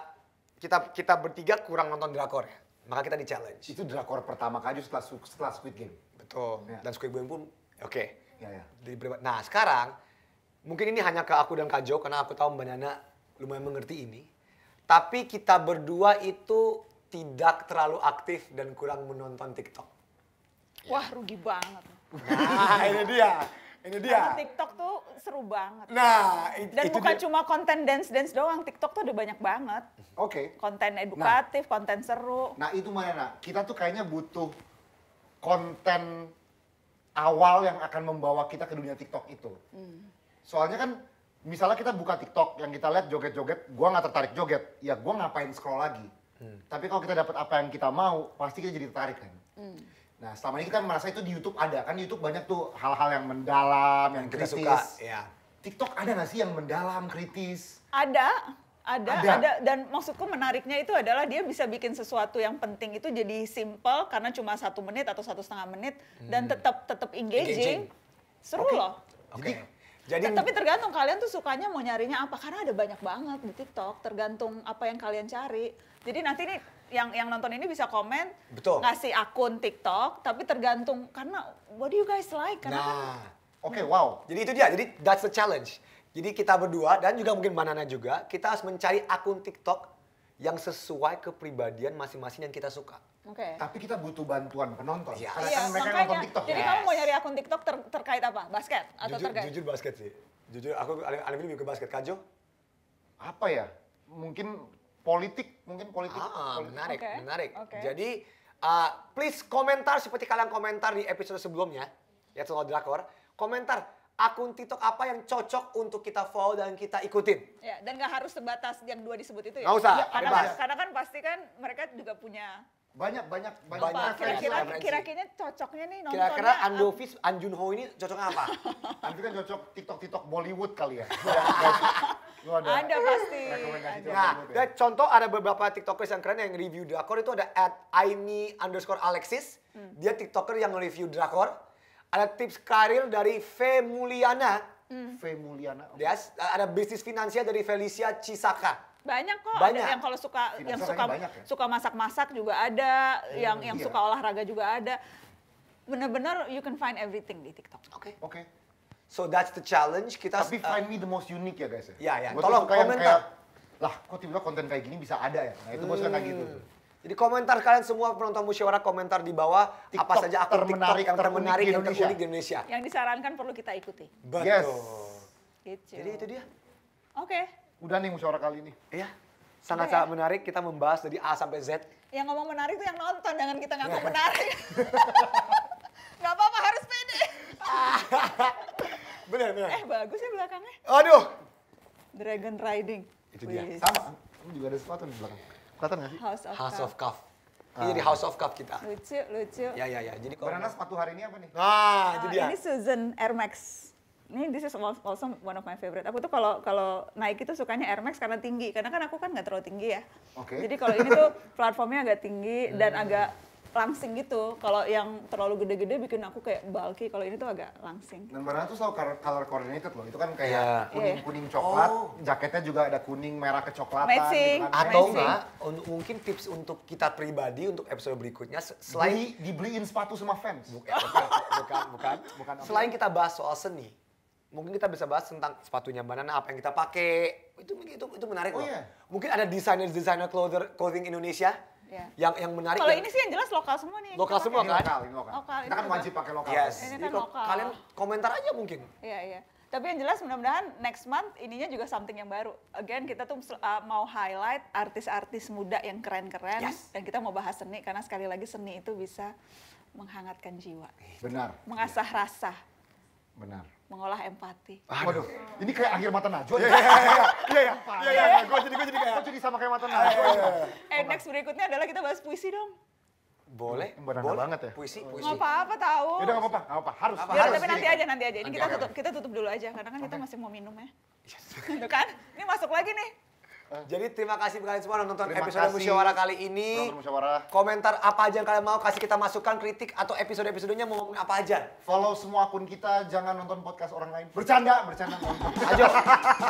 kita kita bertiga kurang nonton drakor ya. Maka kita di challenge. Itu drakor pertama kali setelah setelah Squid Game. Betul. yeah. Dan Squid Game pun oke. Okay. yeah, yeah. Nah, sekarang mungkin ini hanya ke aku dan Kak Jo karena aku tahu Mbak Nana lumayan mengerti ini. Tapi kita berdua itu tidak terlalu aktif dan kurang menonton TikTok. Wah rugi banget. Nah ini dia. Ini dia. Karena TikTok tuh seru banget. Nah, it, dan itu bukan dia. cuma konten dance dance doang. TikTok tuh ada banyak banget. Oke. Okay. Konten nah. edukatif, nah, konten seru. Nah itu mana? Kita tuh kayaknya butuh konten awal yang akan membawa kita ke dunia TikTok itu. Hmm. Soalnya kan misalnya kita buka TikTok yang kita lihat joget-joget, gua nggak tertarik joget, ya gua ngapain scroll lagi. Hmm. Tapi kalau kita dapat apa yang kita mau, pasti kita jadi tertarik kan. Hmm. Nah, selama ini kita merasa itu di YouTube ada kan YouTube banyak tuh hal-hal yang mendalam, yang, kritis. Kita suka, ya. TikTok ada nggak sih yang mendalam, kritis? Ada. Ada, ada, ada, dan maksudku menariknya itu adalah dia bisa bikin sesuatu yang penting itu jadi simple karena cuma satu menit atau satu setengah menit hmm. dan tetap tetap engaging, engaging. seru okay. loh. Okay. Jadi, tapi tergantung kalian tuh sukanya mau nyarinya apa karena ada banyak banget di TikTok tergantung apa yang kalian cari. Jadi nanti nih yang yang nonton ini bisa komen Betul. ngasih akun TikTok tapi tergantung karena what do you guys like karena kan nah. kan Oke, okay, wow. Jadi itu dia. Jadi that's the challenge. Jadi kita berdua dan juga mungkin Manana juga, kita harus mencari akun TikTok yang sesuai kepribadian masing-masing yang kita suka. Okay. Tapi kita butuh bantuan penonton. Yes. Iya. Karena kan iya, mereka makanya, nonton TikTok. Jadi yes. kamu mau nyari akun TikTok ter terkait apa? Basket atau jujur, terkait? Jujur basket sih. Jujur aku paling lebih ke basket. Kajo? Apa ya? Mungkin politik, mungkin politik. Ah, politik. menarik, okay. menarik. Okay. Jadi uh, please komentar seperti kalian komentar di episode sebelumnya ya soal drakor. Komentar akun TikTok apa yang cocok untuk kita follow dan kita ikutin. Ya, dan gak harus sebatas yang dua disebut itu ya. Gak usah, ya, karena, bebas. karena kan pasti kan mereka juga punya banyak banyak banyak kira-kira kira-kira cocoknya nih nontonnya kira-kira Andovis Anjun Ho ini cocoknya apa? Andovis kan cocok TikTok TikTok Bollywood kali ya. Lu ada, ada pasti. nah. ada. ya. contoh ada beberapa tiktokers yang keren yang review drakor itu ada at Aini underscore Alexis. Hmm. Dia tiktoker yang nge review drakor. Ada tips karir dari V Mulyana. Hmm. V Mulyana. ada bisnis finansial dari Felicia Cisaka. Banyak kok. Banyak. Ada yang kalau suka yang suka banyak, ya? suka masak-masak juga ada, iya, yang yang iya. suka olahraga juga ada. Bener-bener you can find everything di TikTok. Oke. Okay. Oke. Okay. So that's the challenge. Kita Tapi find uh, me the most unique ya guys ya. ya, ya. Tolong komentar. Kayak, lah, kok tiba-tiba konten kayak gini bisa ada ya? Nah, itu hmm. maksudnya kayak gitu. Hmm. Jadi komentar kalian semua penonton musyawarah komentar di bawah TikTok apa saja akun menarik TikTok yang termenarik yang terunik di Indonesia. Yang disarankan perlu kita ikuti. Betul. Yes. Gitu. Jadi itu dia. Oke. Okay. Udah nih musyawarah kali ini. Iya. Sangat sangat ya? menarik kita membahas dari A sampai Z. Yang ngomong menarik tuh yang nonton, jangan kita ngaku menarik. Gak apa-apa harus pede. bener bener. Eh bagus ya belakangnya. Aduh. Dragon Riding. Itu dia. Sama. Kamu juga ada sepatu di belakang. Kelihatan gak sih? House of House Cup. Of Cuff. Ini jadi House of Cup kita. Lucu, lucu. Ya, ya, ya. Jadi kalau... Berana sepatu hari ini apa nih? Nah, ah, itu dia. Ini Susan Air Max ini this is also one of my favorite. Aku tuh kalau kalau naik itu sukanya Air Max karena tinggi. Karena kan aku kan nggak terlalu tinggi ya. Okay. Jadi kalau ini tuh platformnya agak tinggi dan agak langsing gitu. Kalau yang terlalu gede-gede bikin aku kayak bulky. Kalau ini tuh agak langsing. Dan warna tuh selalu color, coordinated loh. Itu kan kayak iya. kuning kuning iya. kuning coklat, oh. jaketnya juga ada kuning merah kecoklatan. Matching. Gitu kan. Atau enggak? Untuk mungkin tips untuk kita pribadi untuk episode berikutnya selain dibeliin sepatu sama fans. Eh, bukan, bukan, bukan. bukan selain kita bahas soal seni, mungkin kita bisa bahas tentang sepatunya banana apa yang kita pakai itu itu itu menarik oh, loh. Yeah. Mungkin ada desainer desainer clothing clothing Indonesia yeah. yang yang menarik. Kalau ini sih yang jelas lokal semua nih. Lokal semua kan? Lokal, ini lokal. lokal kita kan wajib pakai lokal. Yes. Ini kan lokal. Kalian komentar aja mungkin. Iya yeah, iya. Yeah. Tapi yang jelas mudah-mudahan next month ininya juga something yang baru. Again kita tuh uh, mau highlight artis-artis muda yang keren-keren yes. dan kita mau bahas seni karena sekali lagi seni itu bisa menghangatkan jiwa. Benar. Mengasah ya. rasa. Benar mengolah empati. Waduh, ini kayak akhir mata Najwa. Iya, iya, iya. Iya, iya, iya. iya, iya, iya. gue jadi, gue jadi kayak. Gue jadi sama kayak mata Najwa. Eh, next berikutnya adalah kita bahas puisi dong. Boleh, Berana boleh. banget ya. Puisi, oh, puisi. Gak apa-apa tahu. Ya udah gak apa-apa, gak apa-apa. Harus. Apa, ya, harus. Tapi nanti aja, nanti aja. Ini kita tutup, kita tutup dulu aja karena kan kita masih mau minum ya. Yes. Gitu kan? Ini masuk lagi nih. Eh. Jadi terima kasih kalian semua nonton terima episode kasih. musyawarah kali ini. musyawarah. Komentar apa aja yang kalian mau, kasih kita masukkan kritik atau episode-episodenya mau ngomong apa aja. Follow semua akun kita, jangan nonton podcast orang lain. Bercanda, bercanda. ayo,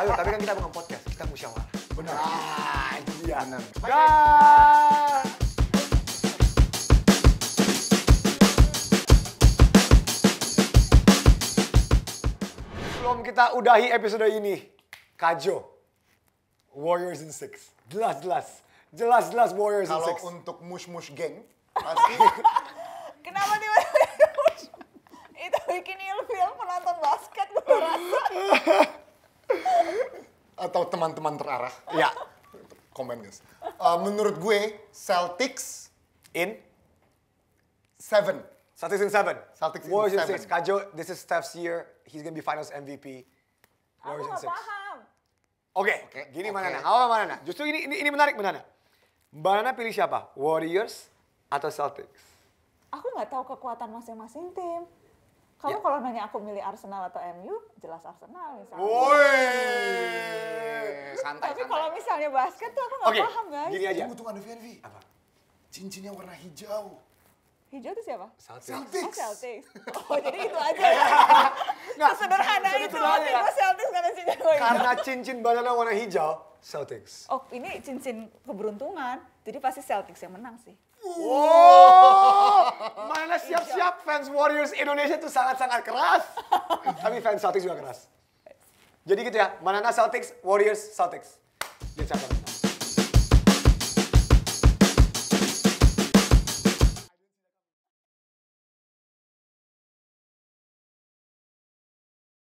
ayo, tapi kan kita bukan podcast, kita musyawarah. Benar. Ah, itu dia. Benar. Bye. sebelum kita udahi episode ini, Kajo, Warriors in Six. Jelas, jelas. Jelas, jelas Warriors Kalo in Six. Kalau untuk mush-mush geng, pasti... Kenapa dia Itu bikin ilfil penonton basket, gue rasa. Atau teman-teman terarah. Ya. Komen, guys. Uh, menurut gue, Celtics... In? Seven. Celtics in seven. Celtics in Warriors seven. in six. Kajo, this is Steph's year. He's gonna be Finals MVP. Warriors in six. Paham. Oke, okay. okay. gini okay. Manana. Awal Manana. Justru ini ini, ini menarik Manana. Manana pilih siapa? Warriors atau Celtics? Aku nggak tahu kekuatan masing-masing tim. Kamu ya. kalau nanya aku milih Arsenal atau MU, jelas Arsenal misalnya. Woi. Santai, Tapi kalau misalnya basket tuh aku nggak okay. paham guys. Gini aja. Tunggu, tunggu, Vianvi. Apa? Cincinnya warna hijau. Hijau itu siapa? Celtics. Celtics. Oh, Celtics. Oh, jadi itu aja ya. Nggak, sederhana itu tapi ya. gue Celtics karena cincin gue Karena cincin banana warna hijau, Celtics. Oh ini cincin keberuntungan, jadi pasti Celtics yang menang sih. Wow, mana siap-siap fans Warriors Indonesia itu sangat-sangat keras. Tapi fans Celtics juga keras. Jadi gitu ya, mana Celtics, Warriors Celtics. Dia cakep.